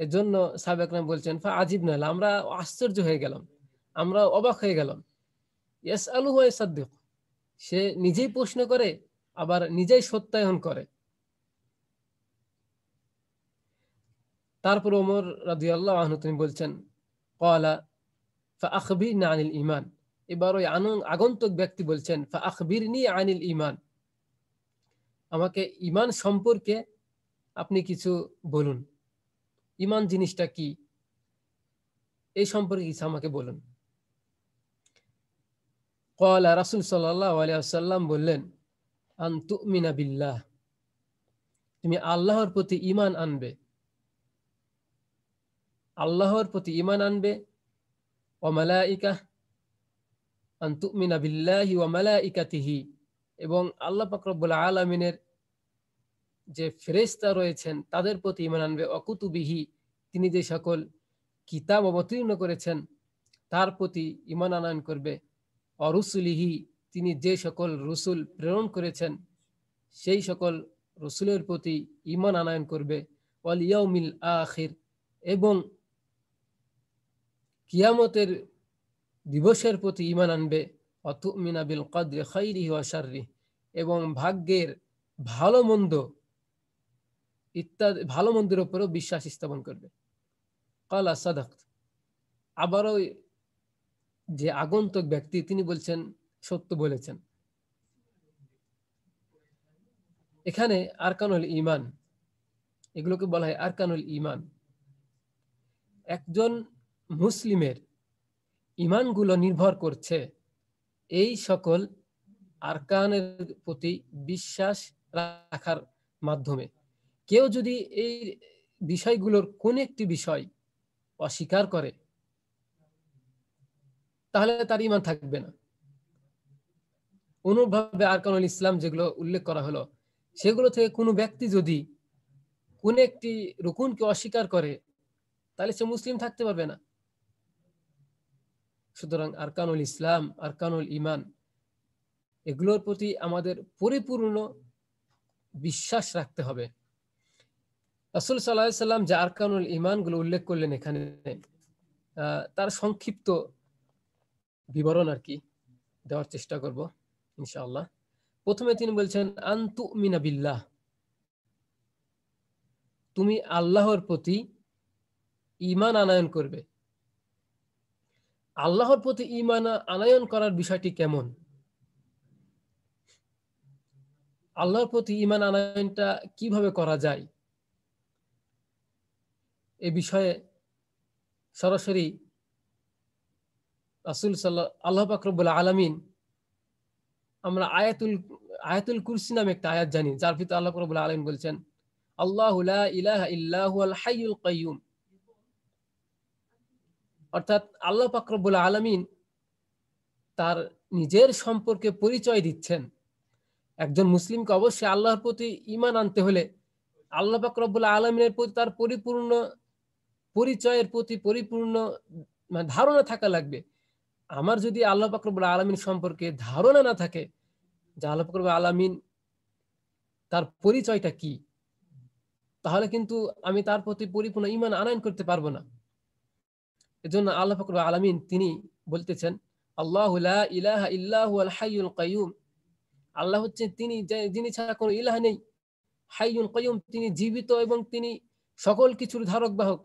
এর জন্য সাবেক নাম বলছেন আজিব নাহলে আমরা আশ্চর্য হয়ে গেলাম আমরা অবাক হয়ে গেলাম ইয়াস আলু হয় সাদ্দিক সে নিজেই প্রশ্ন করে আবার নিজেই সত্যায়ন করে তারপর ওমর রাজিয়াল্লাহ আল্লাহ তিনি বলছেন কলা আখবি না আনিল ইমান এবার ওই আগন্তক ব্যক্তি বলছেন আখবিরনি আনিল ইমান আমাকে ইমান সম্পর্কে আপনি কিছু বলুন ইমান জিনিসটা কি এই সম্পর্কে কিছু আমাকে বলুন কলা রাসুল সাল্লাম বললেন আন মিনা বিল্লাহ তুমি আল্লাহর প্রতি ইমান আনবে আল্লাহর প্রতি ইমান আনবে অমালাইকা আন্তুমিনা বিল্লাহি ওয়া মালাইকাতিহি এবং আল্লাহ পাকরবুল আলমিনের যে ফেরেস্তা রয়েছেন তাদের প্রতি ইমান আনবে অকুতুবিহি তিনি যে সকল কিতাব অবতীর্ণ করেছেন তার প্রতি ইমান আনয়ন করবে অরুসুলিহি তিনি যে সকল রসুল প্রেরণ করেছেন সেই সকল রসুলের প্রতি ইমান আনয়ন করবে অলিয়াউমিল আখির এবং কিয়ামতের দিবসের প্রতি ইমান আনবে অতুমিনাবিল বিল কদ্রে খৈরি সারি এবং ভাগ্যের ভালো মন্দ ইত্যাদি ভালো মন্দের উপরেও বিশ্বাস স্থাপন করবে কালা সাদাক আবারও যে আগন্তক ব্যক্তি তিনি বলছেন সত্য বলেছেন এখানে আরকানুল ইমান এগুলোকে বলা হয় আরকানুল ইমান একজন মুসলিমের ইমানগুলো নির্ভর করছে এই সকল আরকানের প্রতি বিশ্বাস রাখার মাধ্যমে কেউ যদি এই বিষয়গুলোর কোন একটি বিষয় অস্বীকার করে তাহলে তার ইমান থাকবে না অনুরূপভাবে আরকানুল ইসলাম যেগুলো উল্লেখ করা হলো সেগুলো থেকে কোনো ব্যক্তি যদি কোন একটি রুকুনকে অস্বীকার করে তাহলে সে মুসলিম থাকতে পারবে না সুতরাং আরকানুল ইসলাম আরকানুল ইমান এগুলোর প্রতি আমাদের পরিপূর্ণ বিশ্বাস রাখতে হবে রাসুল সাল্লাহ সাল্লাম যে আরকানুল ইমানগুলো উল্লেখ করলেন এখানে তার সংক্ষিপ্ত বিবরণ আর কি দেওয়ার চেষ্টা করব ইনশাআল্লাহ প্রথমে তিনি বলছেন আন্তু মিনাবিল্লাহ তুমি আল্লাহর প্রতি ইমান আনায়ন করবে আল্লাহর প্রতি ইমানা আনায়ন করার বিষয়টি কেমন আল্লাহর প্রতি ইমান আনায়নটা কিভাবে করা যায় এ বিষয়ে সরাসরি রাসুল সাল্লাহ আল্লাহ পাকরবুল আলমিন আমরা আয়াতুল আয়াতুল কুরসি নামে একটা আয়াত জানি যার ভিতরে আল্লাহ পাকরবুল আলমিন বলছেন আল্লাহ ইলাহা ইল্লাহ আল হাইউল কাইয়ুম অর্থাৎ আল্লাহ পাকরবুল আলমিন তার নিজের সম্পর্কে পরিচয় দিচ্ছেন একজন মুসলিমকে অবশ্যই আল্লাহর প্রতি ইমান আনতে হলে আল্লাহ পাকরবুল আলমিনের প্রতি তার পরিপূর্ণ পরিচয়ের প্রতি পরিপূর্ণ মানে ধারণা থাকা লাগবে আমার যদি আল্লাহ পাকরবুল আলমিন সম্পর্কে ধারণা না থাকে যে আল্লাহ পাকরবুল আলমিন তার পরিচয়টা কি তাহলে কিন্তু আমি তার প্রতি পরিপূর্ণ ইমান আনায়ন করতে পারবো না এজন্য আল্লাহ ফকর আলমিন তিনি বলতেছেন আল্লাহ ইলাহা ইল্লাহ হাইউল কাইম আল্লাহ হচ্ছে তিনি যিনি ছাড়া কোনো ইলাহ নেই হাইউল কয়ুম তিনি জীবিত এবং তিনি সকল কিছুর ধারক বাহক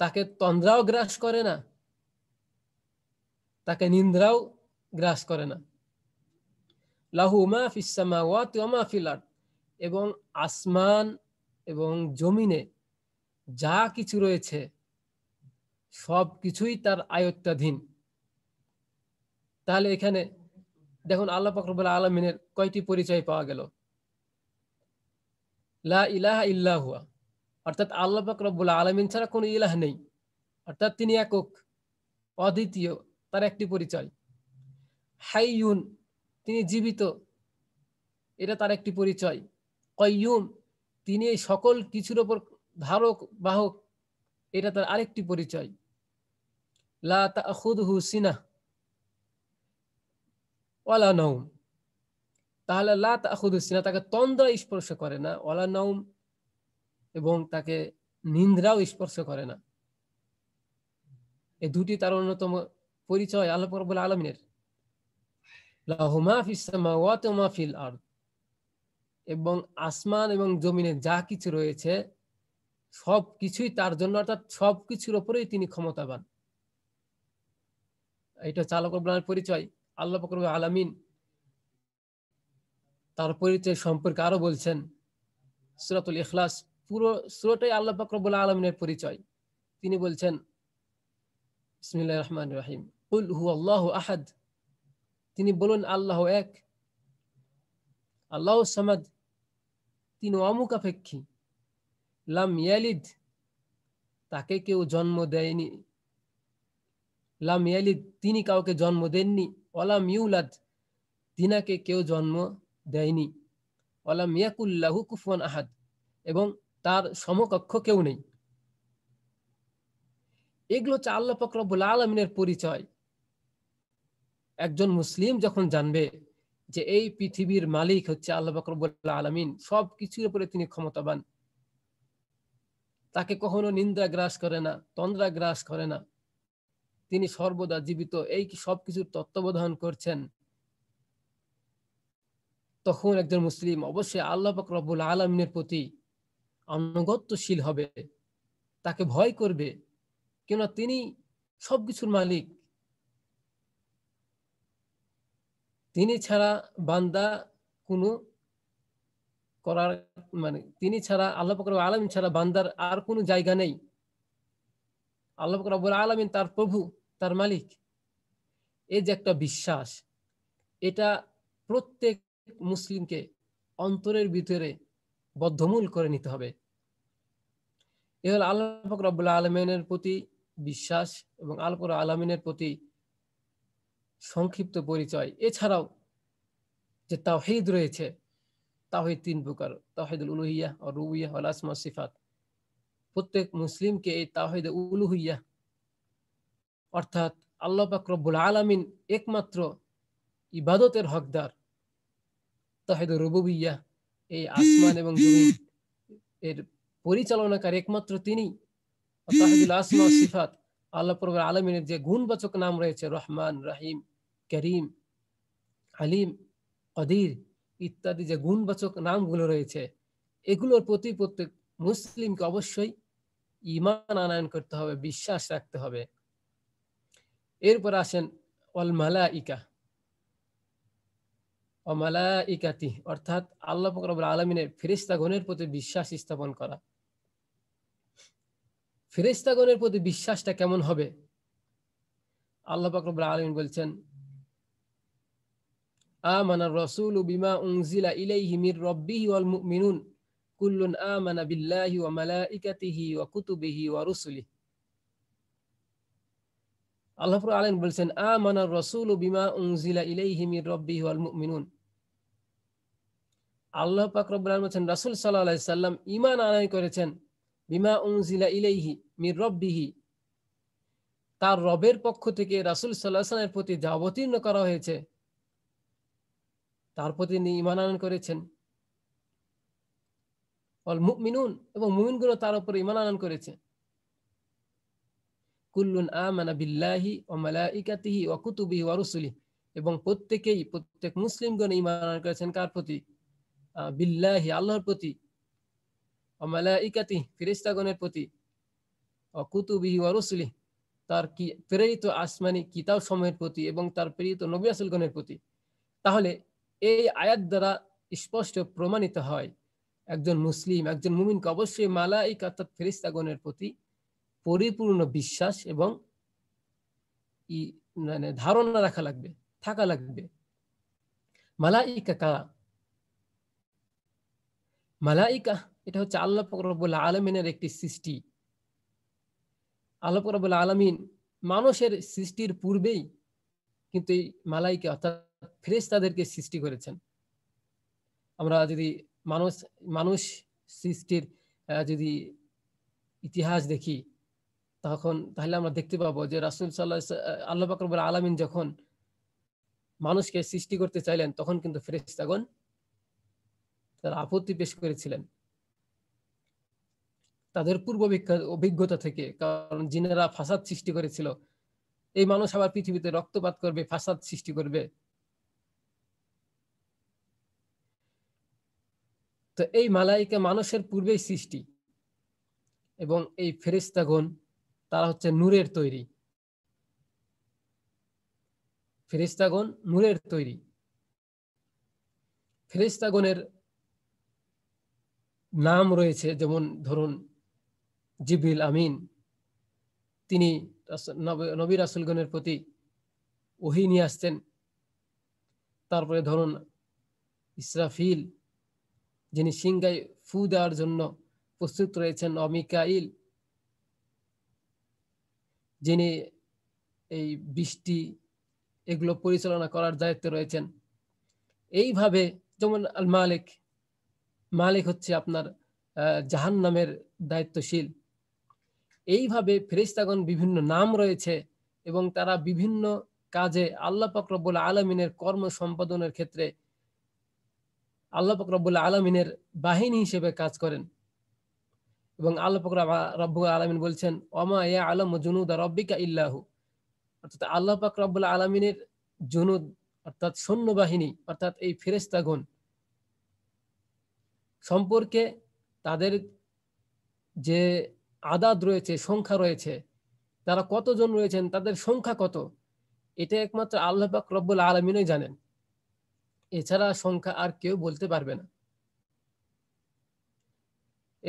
তাকে তন্দ্রাও গ্রাস করে না তাকে নিন্দ্রাও গ্রাস করে না লাহু মা ফিস সামাওয়াতি ওয়া মা ফিল এবং আসমান এবং জমিনে যা কিছু রয়েছে সব কিছুই তার আয়ত্তাধীন তাহলে এখানে দেখুন আল্লাহ ফকরবুল আলমিনের কয়টি পরিচয় পাওয়া গেল লা ইলাহা ইল্লাহুয়া অর্থাৎ আল্লাহ ফকরবুল আলমিন ছাড়া কোনো ইলাহ নেই অর্থাৎ তিনি একক অদ্বিতীয় তার একটি পরিচয় হাইয়ুন তিনি জীবিত এটা তার একটি পরিচয় কয়ুম তিনি এই সকল কিছুর ওপর ধারক বাহক এটা তার আরেকটি পরিচয় লা সিনা নৌম তাহলে লা সিনা তাকে তন্দ্রা স্পর্শ করে না ওয়ালা নৌম এবং তাকে নিন্দ্রাও স্পর্শ করে না এই দুটি তার অন্যতম পরিচয় আল্লাহ রব্বুল আলমিনের লাহুমা ফিস সামাওয়াতি ওয়া মা ফিল এবং আসমান এবং জমিনে যা কিছু রয়েছে সব কিছুই তার জন্য অর্থাৎ সব কিছুর ওপরেই তিনি ক্ষমতাবান এটা চালক আব্রাহামের পরিচয় আল্লাহ ফকর আলামিন তার পরিচয় সম্পর্কে আরো বলছেন সুরাতুল ইখলাস পুরো সুরটাই আল্লাহ ফকরবুল আলমিনের পরিচয় তিনি বলছেন ইসমিল্লা রহমান রাহিম উল হু আল্লাহ আহাদ তিনি বলুন আল্লাহ এক আল্লাহ সামাদ তিনি অমুকাপেক্ষী লাম ইয়ালিদ তাকে কেউ জন্ম দেয়নি লাম ইয়ালিদ তিনি কাউকে জন্ম দেননি অলাম ইউলাদ তিনাকে কেউ জন্ম দেয়নি অলাম ইয়াকুল্লাহ কুফন আহাদ এবং তার সমকক্ষ কেউ নেই এগুলো হচ্ছে আল্লাহ ফকরবুল আলমিনের পরিচয় একজন মুসলিম যখন জানবে যে এই পৃথিবীর মালিক হচ্ছে আল্লাহ বকরবুল্লা আলমিন সব কিছুর উপরে তিনি ক্ষমতাবান তাকে কখনো নিন্দা গ্রাস করে না তন্দ্রা গ্রাস করে না তিনি সর্বদা জীবিত এই সবকিছুর তত্ত্বাবধান করছেন তখন একজন মুসলিম অবশ্যই আল্লাহ পাক আলমিনের প্রতি অনগত্যশীল হবে তাকে ভয় করবে কেননা তিনি সবকিছুর মালিক তিনি ছাড়া বান্দা কোনো করার মানে তিনি ছাড়া আল্লাহ ফকর আলমিন ছাড়া বান্দার আর কোনো জায়গা নেই আল্লাহ ফকর আবুল আলমিন তার প্রভু তার মালিক এই যে একটা বিশ্বাস এটা প্রত্যেক মুসলিমকে অন্তরের ভিতরে বদ্ধমূল করে নিতে হবে এ হল আল্লাহ ফকর আবুল্লাহ আলমিনের প্রতি বিশ্বাস এবং আল্লাহ আলমিনের প্রতি সংক্ষিপ্ত পরিচয় এছাড়াও যে তাহিদ রয়েছে তাহিদ তিন প্রকার তাহিদুল উলুহিয়া ও রুইয়া ও লাসমা সিফাত প্রত্যেক মুসলিমকে এই তাহিদ উলুহিয়া অর্থাৎ আল্লাহ পাক রব্বুল আলমিন একমাত্র ইবাদতের হকদার তাহেদ রুবুবিয়া এই আসমান এবং এর পরিচালনাকার একমাত্র তিনি তাহিদুল আসমা সিফাত আল্লাহ প্রবুল আলমিনের যে গুণবাচক নাম রয়েছে রহমান রাহিম করিম আলিম কদির ইত্যাদি যে গুণবাচক নামগুলো রয়েছে এগুলোর প্রতি প্রত্যেক মুসলিমকে অবশ্যই ইমান আনায়ন করতে হবে বিশ্বাস রাখতে হবে এরপর আসেন অল অর্থাৎ আল্লাহ ফকরবুল আলমিনের ফেরিস্তাগণের প্রতি বিশ্বাস স্থাপন করা ফেরিস্তাগণের প্রতি বিশ্বাসটা কেমন হবে আল্লাহ ফকরবুল আলমিন বলছেন آمن الرسول بما أنزل إليه من ربه والمؤمنون كل آمن بالله وملائكته وكتبه ورسله আল্লাহ আলেন বলছেন আমানার রসুল বিমা উংজিলা ইলাইহি মির রব্বি ওয়াল মুমিনুন আল্লাহ পাক রব্বুল আলামিন বলেছেন রাসূল সাল্লাল্লাহু আলাইহি সাল্লাম ঈমান আনাই করেছেন বিমা উংজিলা ইলাইহি মির রব্বিহি তার রবের পক্ষ থেকে রাসূল সাল্লাল্লাহু আলাইহি সাল্লামের প্রতি যা অবতীর্ণ করা হয়েছে তার প্রতি তিনি ইমান আনয়ন করেছেন মিনুন এবং মুমিনগুলো তার উপরে ইমান আনয়ন করেছে কুল্লুন আমানা বিল্লাহি ও মালাইকাতিহি ও কুতুবিহি ও রসুলি এবং প্রত্যেকেই প্রত্যেক মুসলিমগণ ইমান করেছেন কার প্রতি বিল্লাহি আল্লাহর প্রতি ও মালাইকাতি ফিরিস্তাগণের প্রতি ও কুতুবিহি ও রসুলি তার কি প্রেরিত আসমানি কিতাব সময়ের প্রতি এবং তার প্রেরিত নবী আসলগণের প্রতি তাহলে এই আয়াত দ্বারা স্পষ্ট প্রমাণিত হয় একজন মুসলিম একজন মুমিনকে অবশ্যই মালাইক অর্থাৎ ফেরিস্তাগণের প্রতি পরিপূর্ণ বিশ্বাস এবং মানে ধারণা রাখা লাগবে থাকা লাগবে মালাইকা কারা মালাইকা এটা হচ্ছে আল্লাহ ফকরবুল আলমিনের একটি সৃষ্টি আল্লাহ ফকরবুল আলমিন মানুষের সৃষ্টির পূর্বেই কিন্তু এই মালাইকে অর্থাৎ তাদেরকে সৃষ্টি করেছেন আমরা যদি মানুষ মানুষ সৃষ্টির যদি ইতিহাস দেখি তখন তাহলে আমরা দেখতে পাবো যে রাসুল সাল্লা আল্লাহ বাকরবুল আলমিন যখন মানুষকে সৃষ্টি করতে চাইলেন তখন কিন্তু ফেরেস্তাগণ তার আপত্তি পেশ করেছিলেন তাদের পূর্ব অভিজ্ঞতা থেকে কারণ জিনেরা ফাসাদ সৃষ্টি করেছিল এই মানুষ আবার পৃথিবীতে রক্তপাত করবে ফাসাদ সৃষ্টি করবে তো এই মালাইকা মানুষের পূর্বেই সৃষ্টি এবং এই ফেরিস্তাগণ তারা হচ্ছে নূরের তৈরি ফেরিস্তাগণ নূরের তৈরি ফেরিস্তাগণের নাম রয়েছে যেমন ধরুন জিবিল আমিন তিনি নবী রাসুলগণের প্রতি ওহি নিয়ে আসতেন তারপরে ধরুন ইসরাফিল যিনি সিংহায় ফু দেওয়ার জন্য প্রস্তুত রয়েছেন অমিকাইল যিনি এই বৃষ্টি এগুলো পরিচালনা করার দায়িত্বে রয়েছেন এইভাবে যেমন আল মালিক মালিক হচ্ছে আপনার জাহান নামের দায়িত্বশীল এইভাবে ফেরিস্তাগণ বিভিন্ন নাম রয়েছে এবং তারা বিভিন্ন কাজে আল্লাহ ফকরবুল আলমিনের কর্ম সম্পাদনের ক্ষেত্রে আল্লাহ ফকরবুল্লা আলমিনের বাহিনী হিসেবে কাজ করেন এবং আল্লাহ ফকর রব্বুল আলমিন বলছেন অমা ইয়া আলম জুনুদ রব্বিকা ইল্লাহু অর্থাৎ আল্লাহ পাক রব্বুল আলমিনের জুনুদ অর্থাৎ সৈন্যবাহিনী অর্থাৎ এই ফেরেস্তাগণ সম্পর্কে তাদের যে আদাদ রয়েছে সংখ্যা রয়েছে তারা কতজন রয়েছেন তাদের সংখ্যা কত এটা একমাত্র আল্লাহ পাক রব্বুল আলমিনই জানেন এছাড়া সংখ্যা আর কেউ বলতে পারবে না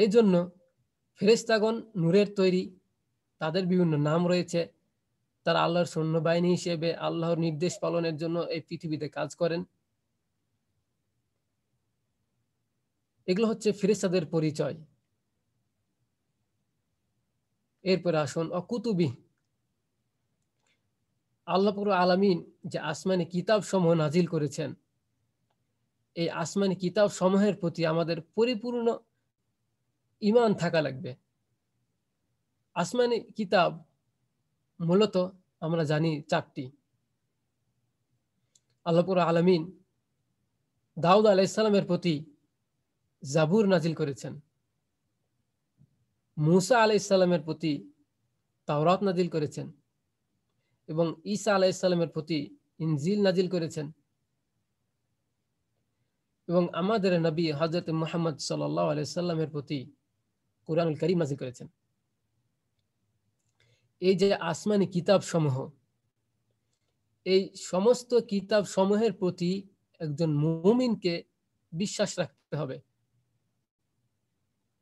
এই জন্য ফেরেস্তাগণ নূরের তৈরি তাদের বিভিন্ন নাম রয়েছে তারা আল্লাহর সৈন্যবাহিনী হিসেবে আল্লাহর নির্দেশ পালনের জন্য এই পৃথিবীতে কাজ করেন এগুলো হচ্ছে ফেরেস্তাদের পরিচয় এরপরে আসুন অকুতুবি আল্লাহপুর আলামিন যে আসমানে কিতাব সমূহ নাজিল করেছেন এই আসমানি কিতাব সমূহের প্রতি আমাদের পরিপূর্ণ ইমান থাকা লাগবে আসমানি কিতাব মূলত আমরা জানি চারটি আল্লাপুর আলমিন দাউদ আলাইসালামের প্রতি জাবুর নাজিল করেছেন মুসা আলাইসাল্লামের প্রতি তাওরাত নাজিল করেছেন এবং ঈসা আলাইসাল্লামের প্রতি ইনজিল নাজিল করেছেন এবং আমাদের নবী হজরত মোহাম্মদ সাল্লাহ আলাইসাল্লামের প্রতি কোরআনুল করিম নাজিল করেছেন এই যে আসমানি কিতাব সমূহ এই সমস্ত কিতাব সমূহের প্রতি একজন মুমিনকে বিশ্বাস রাখতে হবে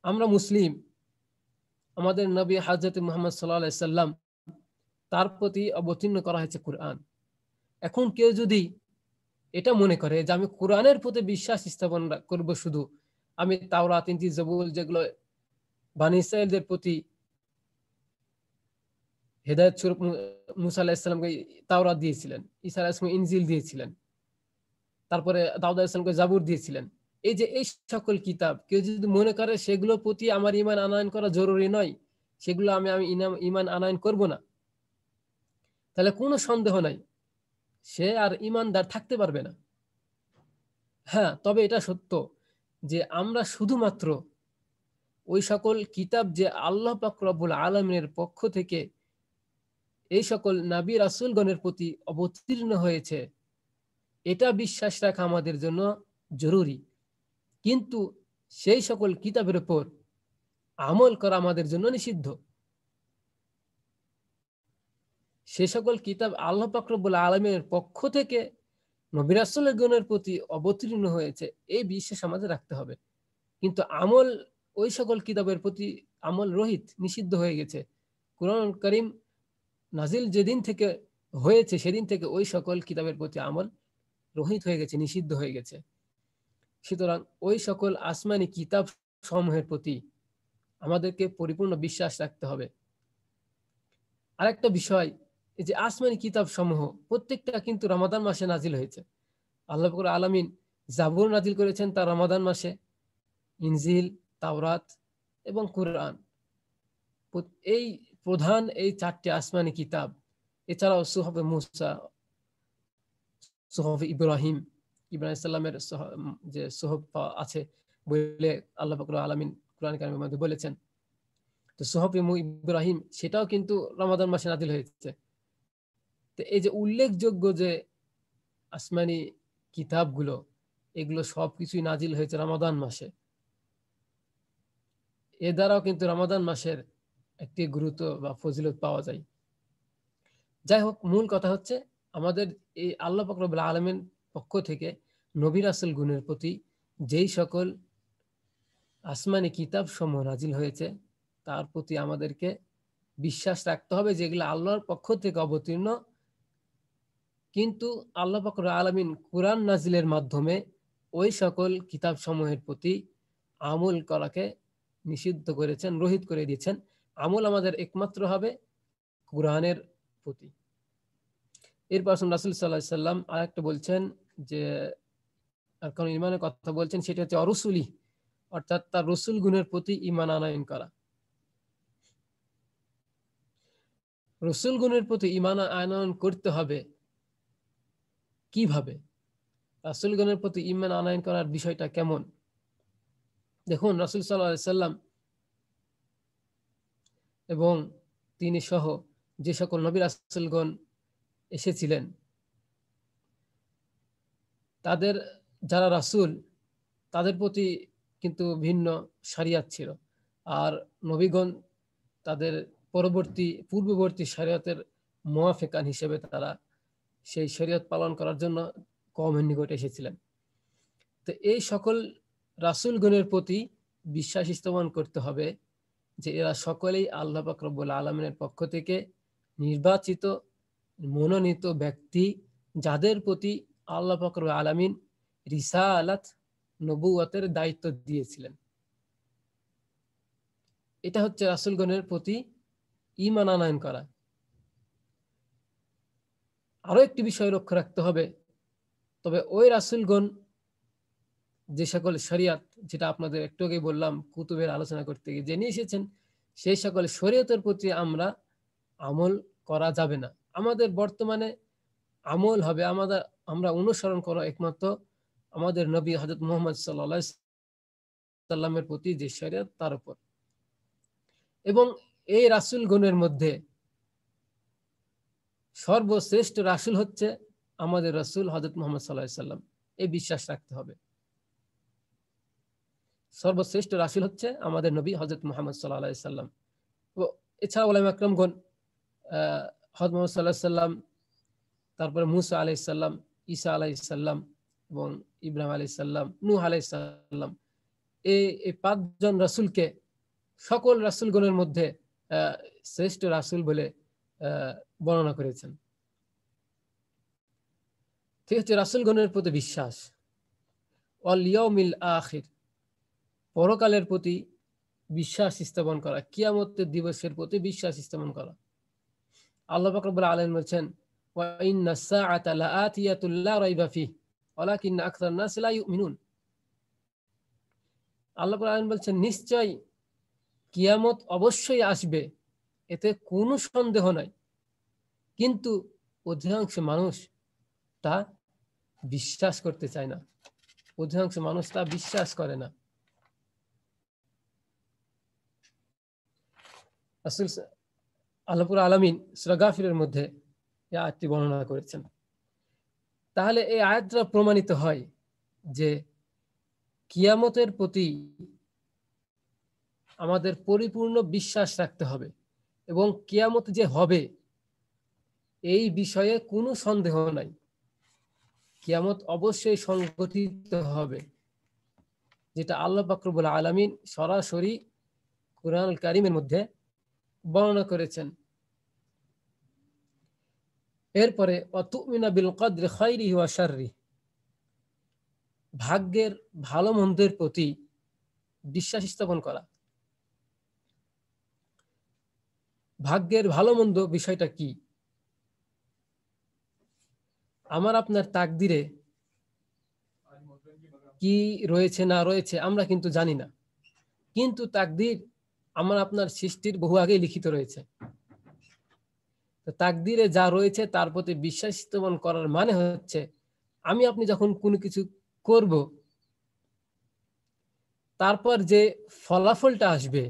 আমরা মুসলিম আমাদের নবী হাজরত মোহাম্মদ সাল্লা সাল্লাম তার প্রতি অবতীর্ণ করা হয়েছে কোরআন এখন কেউ যদি এটা মনে করে যে আমি কোরআনের প্রতি বিশ্বাস স্থাপন করব শুধু আমি তাওরা তিনটি জবুল যেগুলো বানিসাইলদের প্রতি হেদায়ত স্বরূপ মুসা আল্লাহ ইসলামকে তাওরা দিয়েছিলেন ইসা আলাহ ইসলাম ইনজিল দিয়েছিলেন তারপরে দাউদ ইসলামকে জাবুর দিয়েছিলেন এই যে এই সকল কিতাব কেউ যদি মনে করে সেগুলো প্রতি আমার ইমান আনায়ন করা জরুরি নয় সেগুলো আমি আমি ইমান আনায়ন করব না তাহলে কোনো সন্দেহ নাই সে আর ইমানদার থাকতে পারবে না হ্যাঁ তবে এটা সত্য যে আমরা শুধুমাত্র ওই সকল কিতাব যে আল্লাহ পাক আলমের পক্ষ থেকে এই সকল নাবি রাসুলগণের প্রতি অবতীর্ণ হয়েছে এটা বিশ্বাস রাখা আমাদের জন্য জরুরি কিন্তু সেই সকল কিতাবের উপর আমল করা আমাদের জন্য নিষিদ্ধ সে সকল কিতাব আল্লাহ পাকরবুল আলমের পক্ষ থেকে নবিরাসুলের গুণের প্রতি অবতীর্ণ হয়েছে এই বিশ্বাস আমাদের রাখতে হবে কিন্তু আমল ওই সকল কিতাবের প্রতি আমল রহিত নিষিদ্ধ হয়ে গেছে কোরআন করিম নাজিল যেদিন থেকে হয়েছে সেদিন থেকে ওই সকল কিতাবের প্রতি আমল রহিত হয়ে গেছে নিষিদ্ধ হয়ে গেছে সুতরাং ওই সকল আসমানি কিতাব সমূহের প্রতি আমাদেরকে পরিপূর্ণ বিশ্বাস রাখতে হবে আরেকটা বিষয় এই যে আসমানি কিতাব সমূহ প্রত্যেকটা কিন্তু রমাদান মাসে নাজিল হয়েছে আল্লাহ ফকর আলমিন জাবুর নাজিল করেছেন তার রমাদান মাসে ইনজিল তাওরাত এবং কুরআন এই প্রধান এই চারটি আসমানি কিতাব এছাড়াও সুহবে মুসা সোহফ ইব্রাহিম ইব্রাহিম ইসলামের যে সোহব আছে বলে আল্লাহ ফকর আলমিন কোরআন কারিমের মধ্যে বলেছেন তো সোহফ ইব্রাহিম সেটাও কিন্তু রমাদান মাসে নাজিল হয়েছে তো এই যে উল্লেখযোগ্য যে আসমানি কিতাবগুলো এগুলো সব কিছুই নাজিল হয়েছে রামাদান মাসে এ দ্বারাও কিন্তু রামাদান মাসের একটি গুরুত্ব বা ফজিলত পাওয়া যায় যাই হোক মূল কথা হচ্ছে আমাদের এই আল্লাহ ফকরবুল্লা আলমের পক্ষ থেকে নবীর আসল গুণের প্রতি যেই সকল আসমানি কিতাব সমূহ নাজিল হয়েছে তার প্রতি আমাদেরকে বিশ্বাস রাখতে হবে যেগুলো আল্লাহর পক্ষ থেকে অবতীর্ণ কিন্তু আল্লাহ পাকুর আলমিন কোরআন নাজিলের মাধ্যমে ওই সকল কিতাব সমূহের প্রতি আমল করাকে নিষিদ্ধ করেছেন রোহিত করে দিয়েছেন আমল আমাদের একমাত্র হবে কোরআনের প্রতি এরপর রাসুল সাল্লাহ সাল্লাম আর একটা বলছেন যে আর কারণ ইমানের কথা বলছেন সেটা হচ্ছে অরসুলি অর্থাৎ তার রসুল গুণের প্রতি ইমান আনায়ন করা রসুল গুণের প্রতি ইমান আনয়ন করতে হবে কিভাবে রাসুলগণের প্রতি ইমান আনায়ন করার বিষয়টা কেমন দেখুন রাসুল সাল্লাম এবং তিনি সহ যে সকল নবী রাসুলগণ এসেছিলেন তাদের যারা রাসুল তাদের প্রতি কিন্তু ভিন্ন সারিয়াত ছিল আর নবীগণ তাদের পরবর্তী পূর্ববর্তী সারিয়াতের মোয়াফেকান হিসেবে তারা সেই শরীয়ত পালন করার জন্য কমের নিকট এসেছিলেন তো এই সকল রাসুলগণের প্রতি বিশ্বাস স্থাপন করতে হবে যে এরা সকলেই আল্লাহ পাকরবুল আলমিনের পক্ষ থেকে নির্বাচিত মনোনীত ব্যক্তি যাদের প্রতি আল্লাহ পাকর আলমিন রিসা আলাত নবুয়তের দায়িত্ব দিয়েছিলেন এটা হচ্ছে রাসুলগণের প্রতি ইমান আনায়ন করা আরও একটি বিষয় লক্ষ্য রাখতে হবে তবে ওই রাসুলগণ যে সকল শরিয়াত যেটা আপনাদের একটু আগে বললাম কুতুবের আলোচনা করতে গিয়ে জেনে এসেছেন সেই সকল শরীয়তের প্রতি আমরা আমল করা যাবে না আমাদের বর্তমানে আমল হবে আমাদের আমরা অনুসরণ করা একমাত্র আমাদের নবী হজরত মোহাম্মদ সাল্লা সাল্লামের প্রতি যে শরিয়াত তার উপর এবং এই রাসুলগণের মধ্যে সর্বশ্রেষ্ঠ রাসুল হচ্ছে আমাদের রসুল হজরত মোহাম্মদ সাল্লাহ সাল্লাম এই বিশ্বাস রাখতে হবে সর্বশ্রেষ্ঠ রাসুল হচ্ছে আমাদের নবী হজরত মোহাম্মদ সাল্লাহ সাল্লাম ও এছাড়া ওলাম আকরমগণ হজ মোহাম্মদ সাল্লাহ সাল্লাম তারপরে মুসা আলাইসাল্লাম ঈসা আলাইসাল্লাম এবং ইব্রাহিম আলাইসাল্লাম নূহ আলাইসাল্লাম এই এই পাঁচজন রাসুলকে সকল রাসুলগণের মধ্যে শ্রেষ্ঠ রাসুল বলে বর্ণনা করেছেন ঠিক আছে রাসুলগণের প্রতি বিশ্বাস অলিয়মিল আখির পরকালের প্রতি বিশ্বাস স্থাপন করা কিয়ামতের দিবসের প্রতি বিশ্বাস স্থাপন করা আল্লাহ ফাকরবুল আলম বলছেন আল্লাহ বলছেন নিশ্চয় কিয়ামত অবশ্যই আসবে এতে কোনো সন্দেহ নাই কিন্তু অধিকাংশ মানুষ তা বিশ্বাস করতে চায় না অধিকাংশ মানুষ তা বিশ্বাস করে না আসল আল্লাপুর আলমিন শ্রগাফিরের মধ্যে এই আয়াতটি বর্ণনা করেছেন তাহলে এই আয়াতটা প্রমাণিত হয় যে কিয়ামতের প্রতি আমাদের পরিপূর্ণ বিশ্বাস রাখতে হবে এবং কিয়ামত যে হবে এই বিষয়ে কোনো সন্দেহ নাই কিয়ামত অবশ্যই সংগঠিত হবে যেটা আল্লাহ বাকরবুল আলমিন সরাসরি কোরআন কারিমের মধ্যে বর্ণনা করেছেন এরপরে অতুমিনা বিল কদ্রে খৈরি ওয়াশারি ভাগ্যের ভালো মন্দের প্রতি বিশ্বাস স্থাপন করা ভাগ্যের ভালো মন্দ বিষয়টা কি আমার আপনার তাকদিরে কি রয়েছে না রয়েছে আমরা কিন্তু জানি না কিন্তু তাকদির আমার আপনার সৃষ্টির বহু আগেই লিখিত রয়েছে তাকদিরে যা রয়েছে তার প্রতি বিশ্বাস স্থাপন করার মানে হচ্ছে আমি আপনি যখন কোনো কিছু করব তারপর যে ফলাফলটা আসবে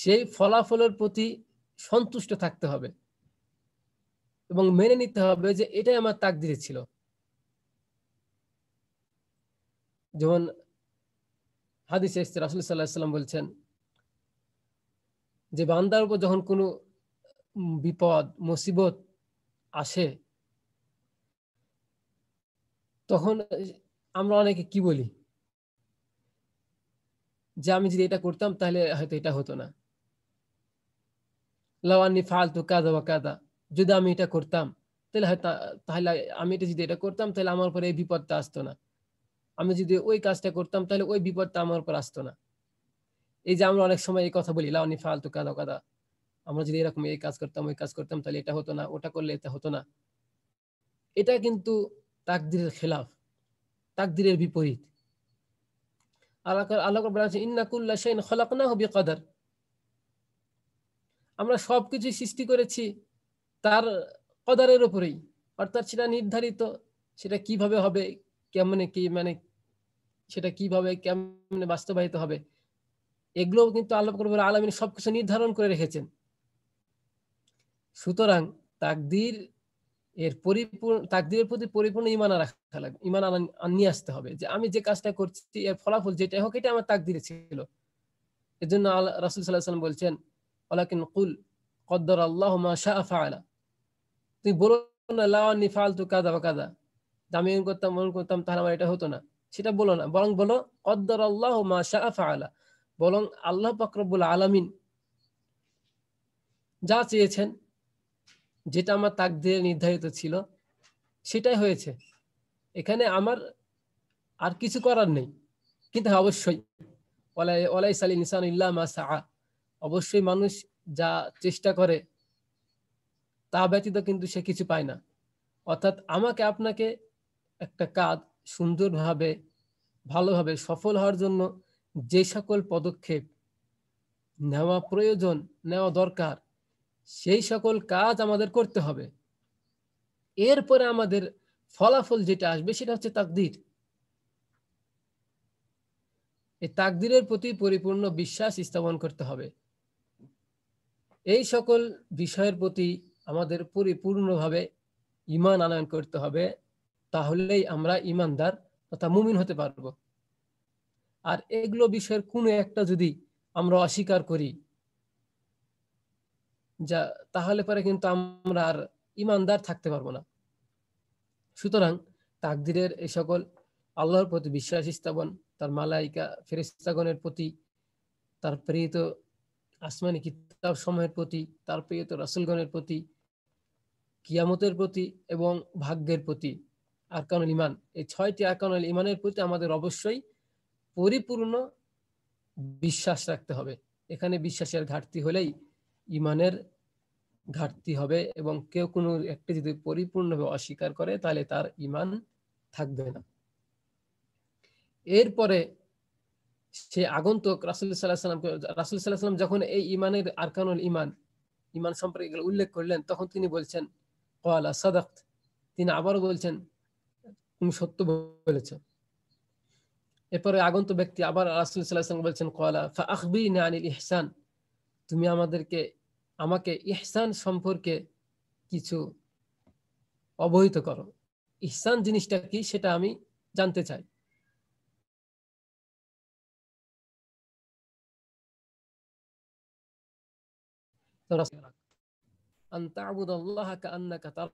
সেই ফলাফলের প্রতি সন্তুষ্ট থাকতে হবে এবং মেনে নিতে হবে যে এটাই আমার দিয়ে ছিল যেমন হাদিস এসছে রাসুল সাল্লাহ সাল্লাম বলছেন যে বান্দার উপর যখন কোনো বিপদ মুসিবত আসে তখন আমরা অনেকে কি বলি যে আমি যদি এটা করতাম তাহলে হয়তো এটা হতো না লাওয়ানি ফালতু কাদা বা কাদা যদি আমি এটা করতাম তাহলে হয়তো তাহলে আমি এটা যদি এটা করতাম তাহলে আমার উপরে এই বিপদটা আসতো না আমি যদি ওই কাজটা করতাম তাহলে ওই বিপদটা আমার উপর আসতো না এই যে আমরা অনেক সময় এই কথা বলি লাওয়ানি ফালতু কাদা কাদা আমরা যদি এরকম এই কাজ করতাম ওই কাজ করতাম তাহলে এটা হতো না ওটা করলে এটা হতো না এটা কিন্তু তাকদিরের খেলাফ তাকদিরের বিপরীত আল্লাহ আল্লাহ ইন্নাকুল্লা সেন না হবি কাদার আমরা সব কিছু সৃষ্টি করেছি তার কদারের উপরেই অর্থাৎ সেটা নির্ধারিত সেটা কিভাবে হবে কেমনে কি মানে সেটা কিভাবে কেমনে বাস্তবায়িত হবে এগুলো কিন্তু আল্লাহ করবুল আলমিন সবকিছু নির্ধারণ করে রেখেছেন সুতরাং তাকদির এর পরিপূর্ণ তাকদিরের প্রতি পরিপূর্ণ ইমান রাখা লাগবে ইমান নিয়ে আসতে হবে যে আমি যে কাজটা করছি এর ফলাফল যেটা হোক এটা আমার তাকদিরে ছিল এজন্য আল্লাহ রাসুল সাল্লাহ সাল্লাম বলছেন ওলাকিন কুল কদ্দর আল্লাহ মা শাহ ফালা তুমি বলো না লাওয়ানি ফালতু কাদা বা কাদা আমি করতাম করতাম তাহলে আমার এটা হতো না সেটা বলো না বরং বলো কদ্দর আল্লাহ মা শাহ ফালা বরং আল্লাহ পাকরবুল আলামিন যা চেয়েছেন যেটা আমার দিয়ে নির্ধারিত ছিল সেটাই হয়েছে এখানে আমার আর কিছু করার নেই কিন্তু হ্যাঁ, অবশ্যই ওলাই ওলাই সালি নিসান ইল্লা মা অবশ্যই মানুষ যা চেষ্টা করে তা ব্যতীত কিন্তু সে কিছু পায় না অর্থাৎ আমাকে আপনাকে একটা কাজ সুন্দরভাবে ভালোভাবে সফল হওয়ার জন্য যে সকল পদক্ষেপ নেওয়া প্রয়োজন নেওয়া দরকার সেই সকল কাজ আমাদের করতে হবে এরপরে আমাদের ফলাফল যেটা আসবে সেটা হচ্ছে তাকদির এই তাকদিরের প্রতি পরিপূর্ণ বিশ্বাস স্থাপন করতে হবে এই সকল বিষয়ের প্রতি আমাদের পরিপূর্ণভাবে ইমান আনয়ন করতে হবে তাহলেই আমরা ইমানদার তথা মুমিন হতে পারব আর এগুলো বিষয়ের কোনো একটা যদি আমরা অস্বীকার করি যা তাহলে পরে কিন্তু আমরা আর ইমানদার থাকতে পারবো না সুতরাং তাকদিরের এই সকল আল্লাহর প্রতি বিশ্বাস স্থাপন তার মালাইকা ফেরিস্তাগণের প্রতি তার প্রেরিত আসমানি কিতাব কিতাব সময়ের প্রতি তার প্রিয়ত রাসুলগণের প্রতি কিয়ামতের প্রতি এবং ভাগ্যের প্রতি আরকানুল ইমান এই ছয়টি আরকানুল ইমানের প্রতি আমাদের অবশ্যই পরিপূর্ণ বিশ্বাস রাখতে হবে এখানে বিশ্বাসের ঘাটতি হলেই ইমানের ঘাটতি হবে এবং কেউ কোনো একটি যদি পরিপূর্ণভাবে অস্বীকার করে তাহলে তার ইমান থাকবে না এরপরে সে আগন্তুক রাসুল সাল্লাহাম রাসুল সাল্লাহাম যখন এই ইমানের আরকানুল ইমান ইমান সম্পর্কে এগুলো উল্লেখ করলেন তখন তিনি বলছেন কয়ালা সাদাক তিনি আবারও বলছেন তুমি সত্য বলেছ এরপরে আগন্ত ব্যক্তি আবার রাসুল সাল্লাহাম বলছেন কয়ালা ফা আখবি আনিল ইহসান তুমি আমাদেরকে আমাকে ইহসান সম্পর্কে কিছু অবহিত করো ইহসান জিনিসটা কি সেটা আমি জানতে চাই ترى أن تعبد الله كأنك ترى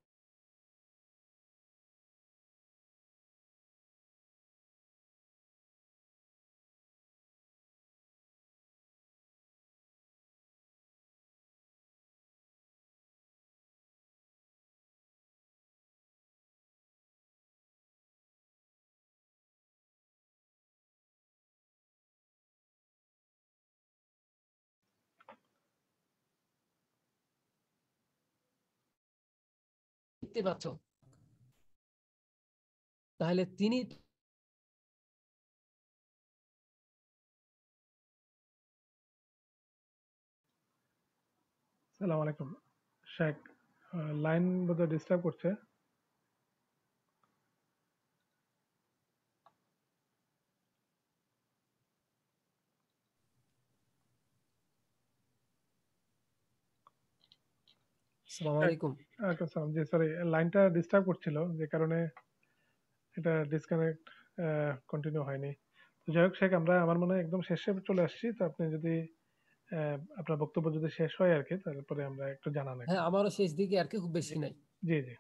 দেখতে পাচ্ছ তাহলে তিনি সালাম আলাইকুম শেখ লাইন বোধহয় ডিস্টার্ব করছে আসসালামু হ্যাঁ, আলাইকুম আচ্ছা সালাম জি সরি লাইনটা ডিস্টার্ব করছিল যে কারণে এটা ডিসকানেক্ট কন্টিনিউ হয়নি তো যাই হোক শেখ আমরা আমার মনে হয় একদম শেষে চলে আসছি তো আপনি যদি আপনার বক্তব্য যদি শেষ হয় আর কি তারপরে আমরা একটু জানা হ্যাঁ আমারও শেষ দিকে আর কি খুব বেশি নাই জি জি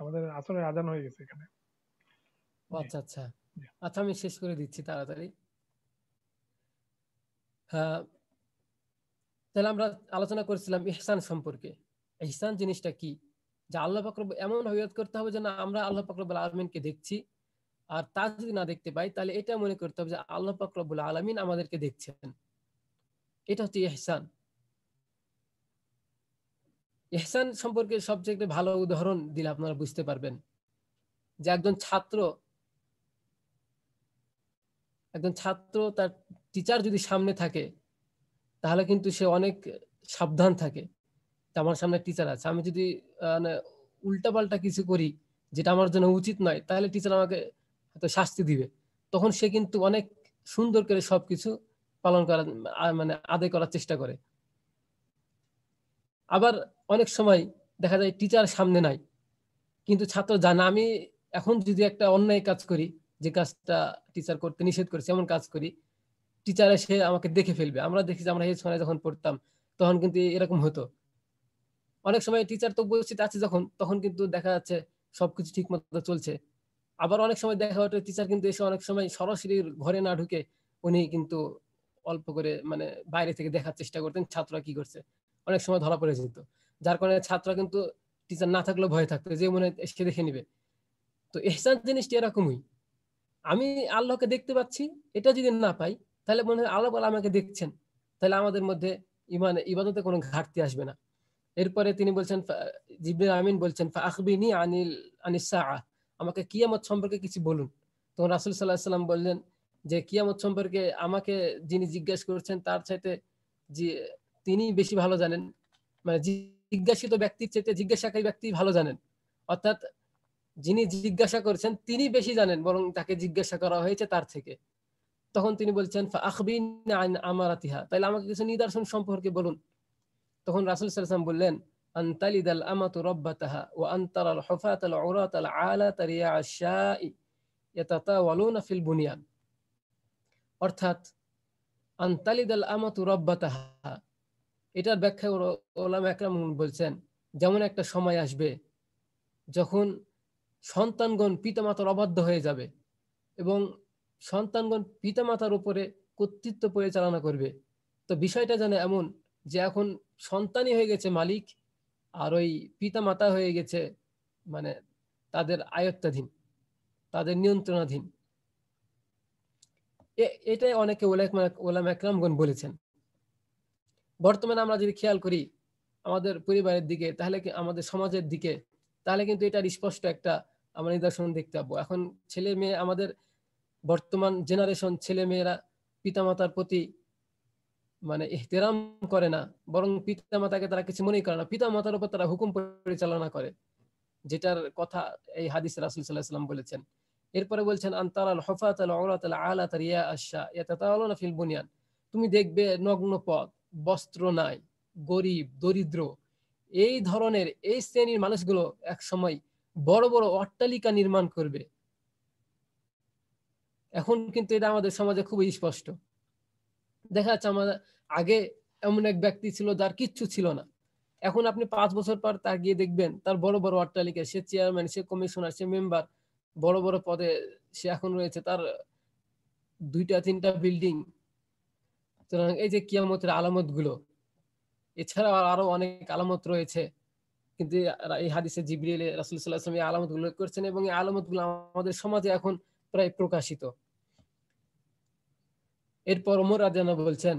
আমাদের আসলে আজান হয়ে গেছে এখানে আচ্ছা আচ্ছা আচ্ছা আমি শেষ করে দিচ্ছি তাড়াতাড়ি হ্যাঁ তাহলে আমরা আলোচনা করেছিলাম ইহসান সম্পর্কে ইহসান জিনিসটা কি যে আল্লাহ পাকরব এমন হইয়াত করতে হবে যে না আমরা আল্লাহ পাকরবুল আলমিনকে দেখছি আর তা যদি না দেখতে পাই তাহলে এটা মনে করতে হবে যে আল্লাহ পাকরবুল আলমিন আমাদেরকে দেখছেন এটা হচ্ছে ইহসান ইহসান সম্পর্কে সবচেয়ে ভালো উদাহরণ দিলে আপনারা বুঝতে পারবেন যে একজন ছাত্র একজন ছাত্র তার টিচার যদি সামনে থাকে তাহলে কিন্তু সে অনেক সাবধান থাকে আমার সামনে টিচার আছে আমি যদি মানে উল্টাপাল্টা কিছু করি যেটা আমার জন্য উচিত নয় তাহলে টিচার আমাকে হয়তো শাস্তি দিবে তখন সে কিন্তু অনেক সুন্দর করে সবকিছু পালন করার মানে আদায় করার চেষ্টা করে আবার অনেক সময় দেখা যায় টিচার সামনে নাই কিন্তু ছাত্র জানে আমি এখন যদি একটা অন্যায় কাজ করি যে কাজটা টিচার করতে নিষেধ করেছে এমন কাজ করি টিচার এসে আমাকে দেখে ফেলবে আমরা দেখি যে আমরা এই সময় যখন পড়তাম তখন কিন্তু এরকম হতো অনেক সময় টিচার তো উপস্থিত আছে যখন তখন কিন্তু দেখা যাচ্ছে সবকিছু ঠিক মতো চলছে আবার অনেক সময় দেখা হতো টিচার কিন্তু এসে অনেক সময় সরাসরি ঘরে না ঢুকে উনি কিন্তু অল্প করে মানে বাইরে থেকে দেখার চেষ্টা করতেন ছাত্ররা কি করছে অনেক সময় ধরা পড়ে যেত যার কারণে ছাত্ররা কিন্তু টিচার না থাকলেও ভয় থাকতো যে মনে এসে দেখে নিবে তো এহসান জিনিসটি এরকমই আমি আল্লাহকে দেখতে পাচ্ছি এটা যদি না পাই তাহলে মনে হয় আল্লাহ আমাকে দেখছেন তাহলে আমাদের মধ্যে ইমান ইবাদতে কোনো ঘাটতি আসবে না এরপরে তিনি বলছেন জিবরিল আমিন বলছেন আখবিনী আনিল আনিস সাআ আমাকে কিয়ামত সম্পর্কে কিছু বলুন তখন সাল্লাল্লাহু আলাইহি সাল্লাম বললেন যে কিয়ামত সম্পর্কে আমাকে যিনি জিজ্ঞেস করছেন তার চাইতে যে তিনি বেশি ভালো জানেন মানে জিজ্ঞাসিত ব্যক্তির চাইতে জিজ্ঞাসাকারী ব্যক্তি ভালো জানেন অর্থাৎ যিনি জিজ্ঞাসা করছেন তিনি বেশি জানেন বরং তাকে জিজ্ঞাসা করা হয়েছে তার থেকে তখন তিনি বলছেন আখবিন আমার আতিহা তাহলে আমাকে কিছু নিদর্শন সম্পর্কে বলুন তখন রাসুল সাল্লাম বললেন ও আন্তার আল আলা তারিয়া বুনিয়ান অর্থাৎ এটার ব্যাখ্যা ওলাম একরাম বলছেন যেমন একটা সময় আসবে যখন সন্তানগণ পিতামাতার অবাধ্য হয়ে যাবে এবং সন্তানগণ পিতামাতার উপরে কর্তৃত্ব পরিচালনা করবে তো বিষয়টা যেন এমন যে এখন সন্তানই হয়ে গেছে মালিক আর ওই পিতা মাতা হয়ে গেছে মানে তাদের আয়ত্তাধীন তাদের নিয়ন্ত্রণাধীন এটাই অনেকে ওলাম একরামগণ বলেছেন বর্তমানে আমরা যদি খেয়াল করি আমাদের পরিবারের দিকে তাহলে কি আমাদের সমাজের দিকে তাহলে কিন্তু এটার স্পষ্ট একটা আমরা নিদর্শন দেখতে পাবো এখন ছেলে মেয়ে আমাদের বর্তমান জেনারেশন ছেলে মেয়েরা পিতামাতার প্রতি মানে এহতেরাম করে না বরং পিতা মাতাকে তারা কিছু মনেই করে না পিতা মাতার উপর তারা হুকুম পরিচালনা করে যেটার কথা এই হাদিস রাসুল সাল্লাহাম বলেছেন এরপরে বলছেন আন্তারাল হফাত আল আলাত আশা ফিল বুনিয়ান তুমি দেখবে নগ্ন পথ বস্ত্র নাই গরিব দরিদ্র এই ধরনের এই শ্রেণীর মানুষগুলো এক সময় বড় বড় অট্টালিকা নির্মাণ করবে এখন কিন্তু এটা আমাদের সমাজে খুবই স্পষ্ট দেখা যাচ্ছে আমাদের আগে এমন এক ব্যক্তি ছিল যার কিচ্ছু ছিল না এখন আপনি পাঁচ বছর পর তার গিয়ে দেখবেন তার বড় বড় অট্টালিকা সে চেয়ারম্যান সে কমিশনার সে মেম্বার বড় বড় পদে সে এখন রয়েছে তার দুইটা তিনটা বিল্ডিং সুতরাং এই যে কিয়ামতের আলামত গুলো এছাড়াও আরো অনেক আলামত রয়েছে কিন্তু এই হাদিসে জিবরিল রাসুল সাল্লাহ আলামত গুলো করছেন এবং এই আলামত গুলো আমাদের সমাজে এখন প্রায় প্রকাশিত এরপর ওমর রাজানা বলছেন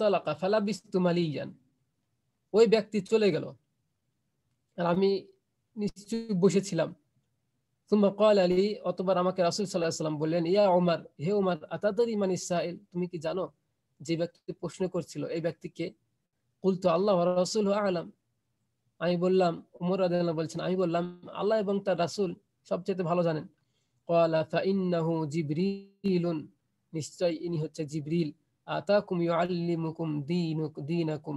তালাকা ফালা বিস্তুমালিয়ান ওই ব্যক্তি চলে গেল আর আমি নিশ্চয় বসেছিলাম সুম্মা আলী অতবার আমাকে রাসুল সাল্লাহ সাল্লাম বললেন ইয়া ওমার হে ওমার আতাদর ইমান ইসাইল তুমি কি জানো যে ব্যক্তি প্রশ্ন করছিল এই ব্যক্তিকে কুলতো আল্লাহ রাসুল আলাম আমি বললাম উমর আদাল্লাহ বলছেন আমি বললাম আল্লাহ এবং তার রাসুল সবচেয়ে ভালো জানেন কলা ফা জিবরিলুন নিশ্চয় ইনি হচ্ছে জিবরিল আতাকুম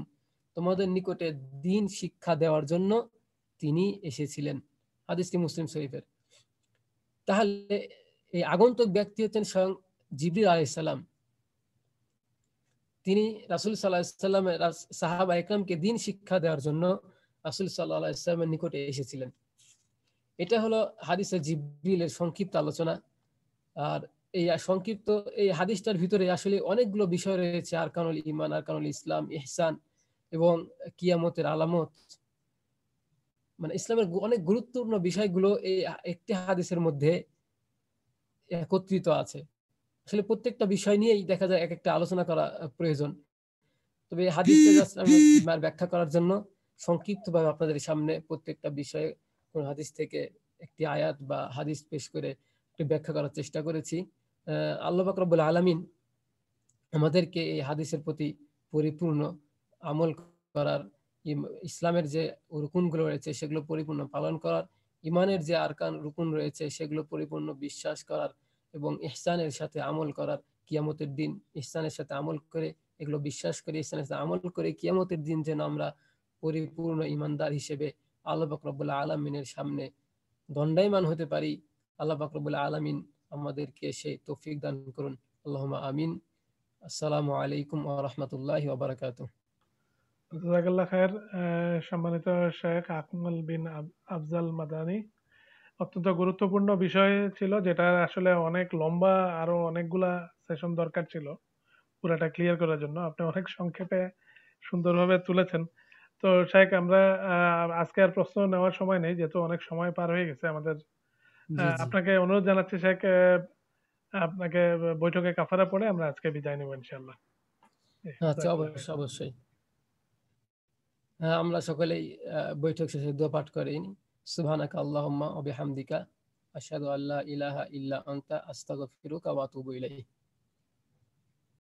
তোমাদের নিকটে দিন শিক্ষা দেওয়ার জন্য তিনি এসেছিলেন হাদিসটি মুসলিম শরীফের তাহলে এই আগন্তক ব্যক্তি হচ্ছেন স্বয়ং জিবরিল আলাইসাল্লাম তিনি রাসুল সাল্লাহামের সাহাবা ইকরামকে দিন শিক্ষা দেওয়ার জন্য রাসুল সাল্লাহামের নিকটে এসেছিলেন এটা হলো হাদিসা জিবরিলের সংক্ষিপ্ত আলোচনা আর এই সংক্ষিপ্ত এই হাদিসটার ভিতরে আসলে অনেকগুলো বিষয় রয়েছে আরকানুল ইমান আরকানুল ইসলাম ইহসান এবং কিয়ামতের আলামত মানে ইসলামের অনেক গুরুত্বপূর্ণ বিষয়গুলো এই একটি হাদিসের মধ্যে একত্রিত আছে আসলে প্রত্যেকটা বিষয় নিয়েই দেখা যায় এক একটা আলোচনা করা প্রয়োজন তবে হাদিসটা ব্যাখ্যা করার জন্য সংক্ষিপ্তভাবে আপনাদের সামনে প্রত্যেকটা বিষয়ে কোন হাদিস থেকে একটি আয়াত বা হাদিস পেশ করে একটু ব্যাখ্যা করার চেষ্টা করেছি আল্লাহ বাকরবুল আলমিন আমাদেরকে এই হাদিসের প্রতি পরিপূর্ণ আমল করার ইসলামের যে রুকুনগুলো রয়েছে সেগুলো পরিপূর্ণ পালন করার ইমানের যে আরকান রুকুন রয়েছে সেগুলো পরিপূর্ণ বিশ্বাস করার এবং ইহসানের সাথে আমল করার কিয়ামতের দিন ইহসানের সাথে আমল করে এগুলো বিশ্বাস করে ইহসানের সাথে আমল করে কিয়ামতের দিন যেন আমরা পরিপূর্ণ ইমানদার হিসেবে আল্লাহ বকরবুল্লাহ আলমিনের সামনে দণ্ডায়মান হতে পারি আল্লাহ বকরবুল্লাহ আলমিন আমাদেরকে সেই তৌফিক দান করুন আল্লাহ আমিন আসসালামু আলাইকুম ও রহমতুল্লাহ ওবরাকাত খায়ের সম্মানিত শেখ আকমল বিন আফজাল মাদানি অত্যন্ত গুরুত্বপূর্ণ বিষয় ছিল যেটা আসলে অনেক লম্বা আরো অনেকগুলা সেশন দরকার ছিল পুরাটা ক্লিয়ার করার জন্য আপনি অনেক সংক্ষেপে সুন্দরভাবে তুলেছেন তো শেখ আমরা আজকে আর প্রশ্ন নেওয়ার সময় নেই যেহেতু অনেক সময় পার হয়ে গেছে আমাদের আপনাকে অনুরোধ জানাচ্ছি শেখ আপনাকে বৈঠকে কাফারা পড়ে আমরা আজকে বিদায় নেব ইনশাআল্লাহ আচ্ছা অবশ্যই অবশ্যই হ্যাঁ আমরা সকলেই বৈঠক শেষে দোয়া পাঠ করি সুবহানাকা আল্লাহুম্মা ওয়া বিহামদিকা আশহাদু আল্লা ইলাহা ইল্লা আনতা আস্তাগফিরুকা ওয়া আতুবু ইলাইহি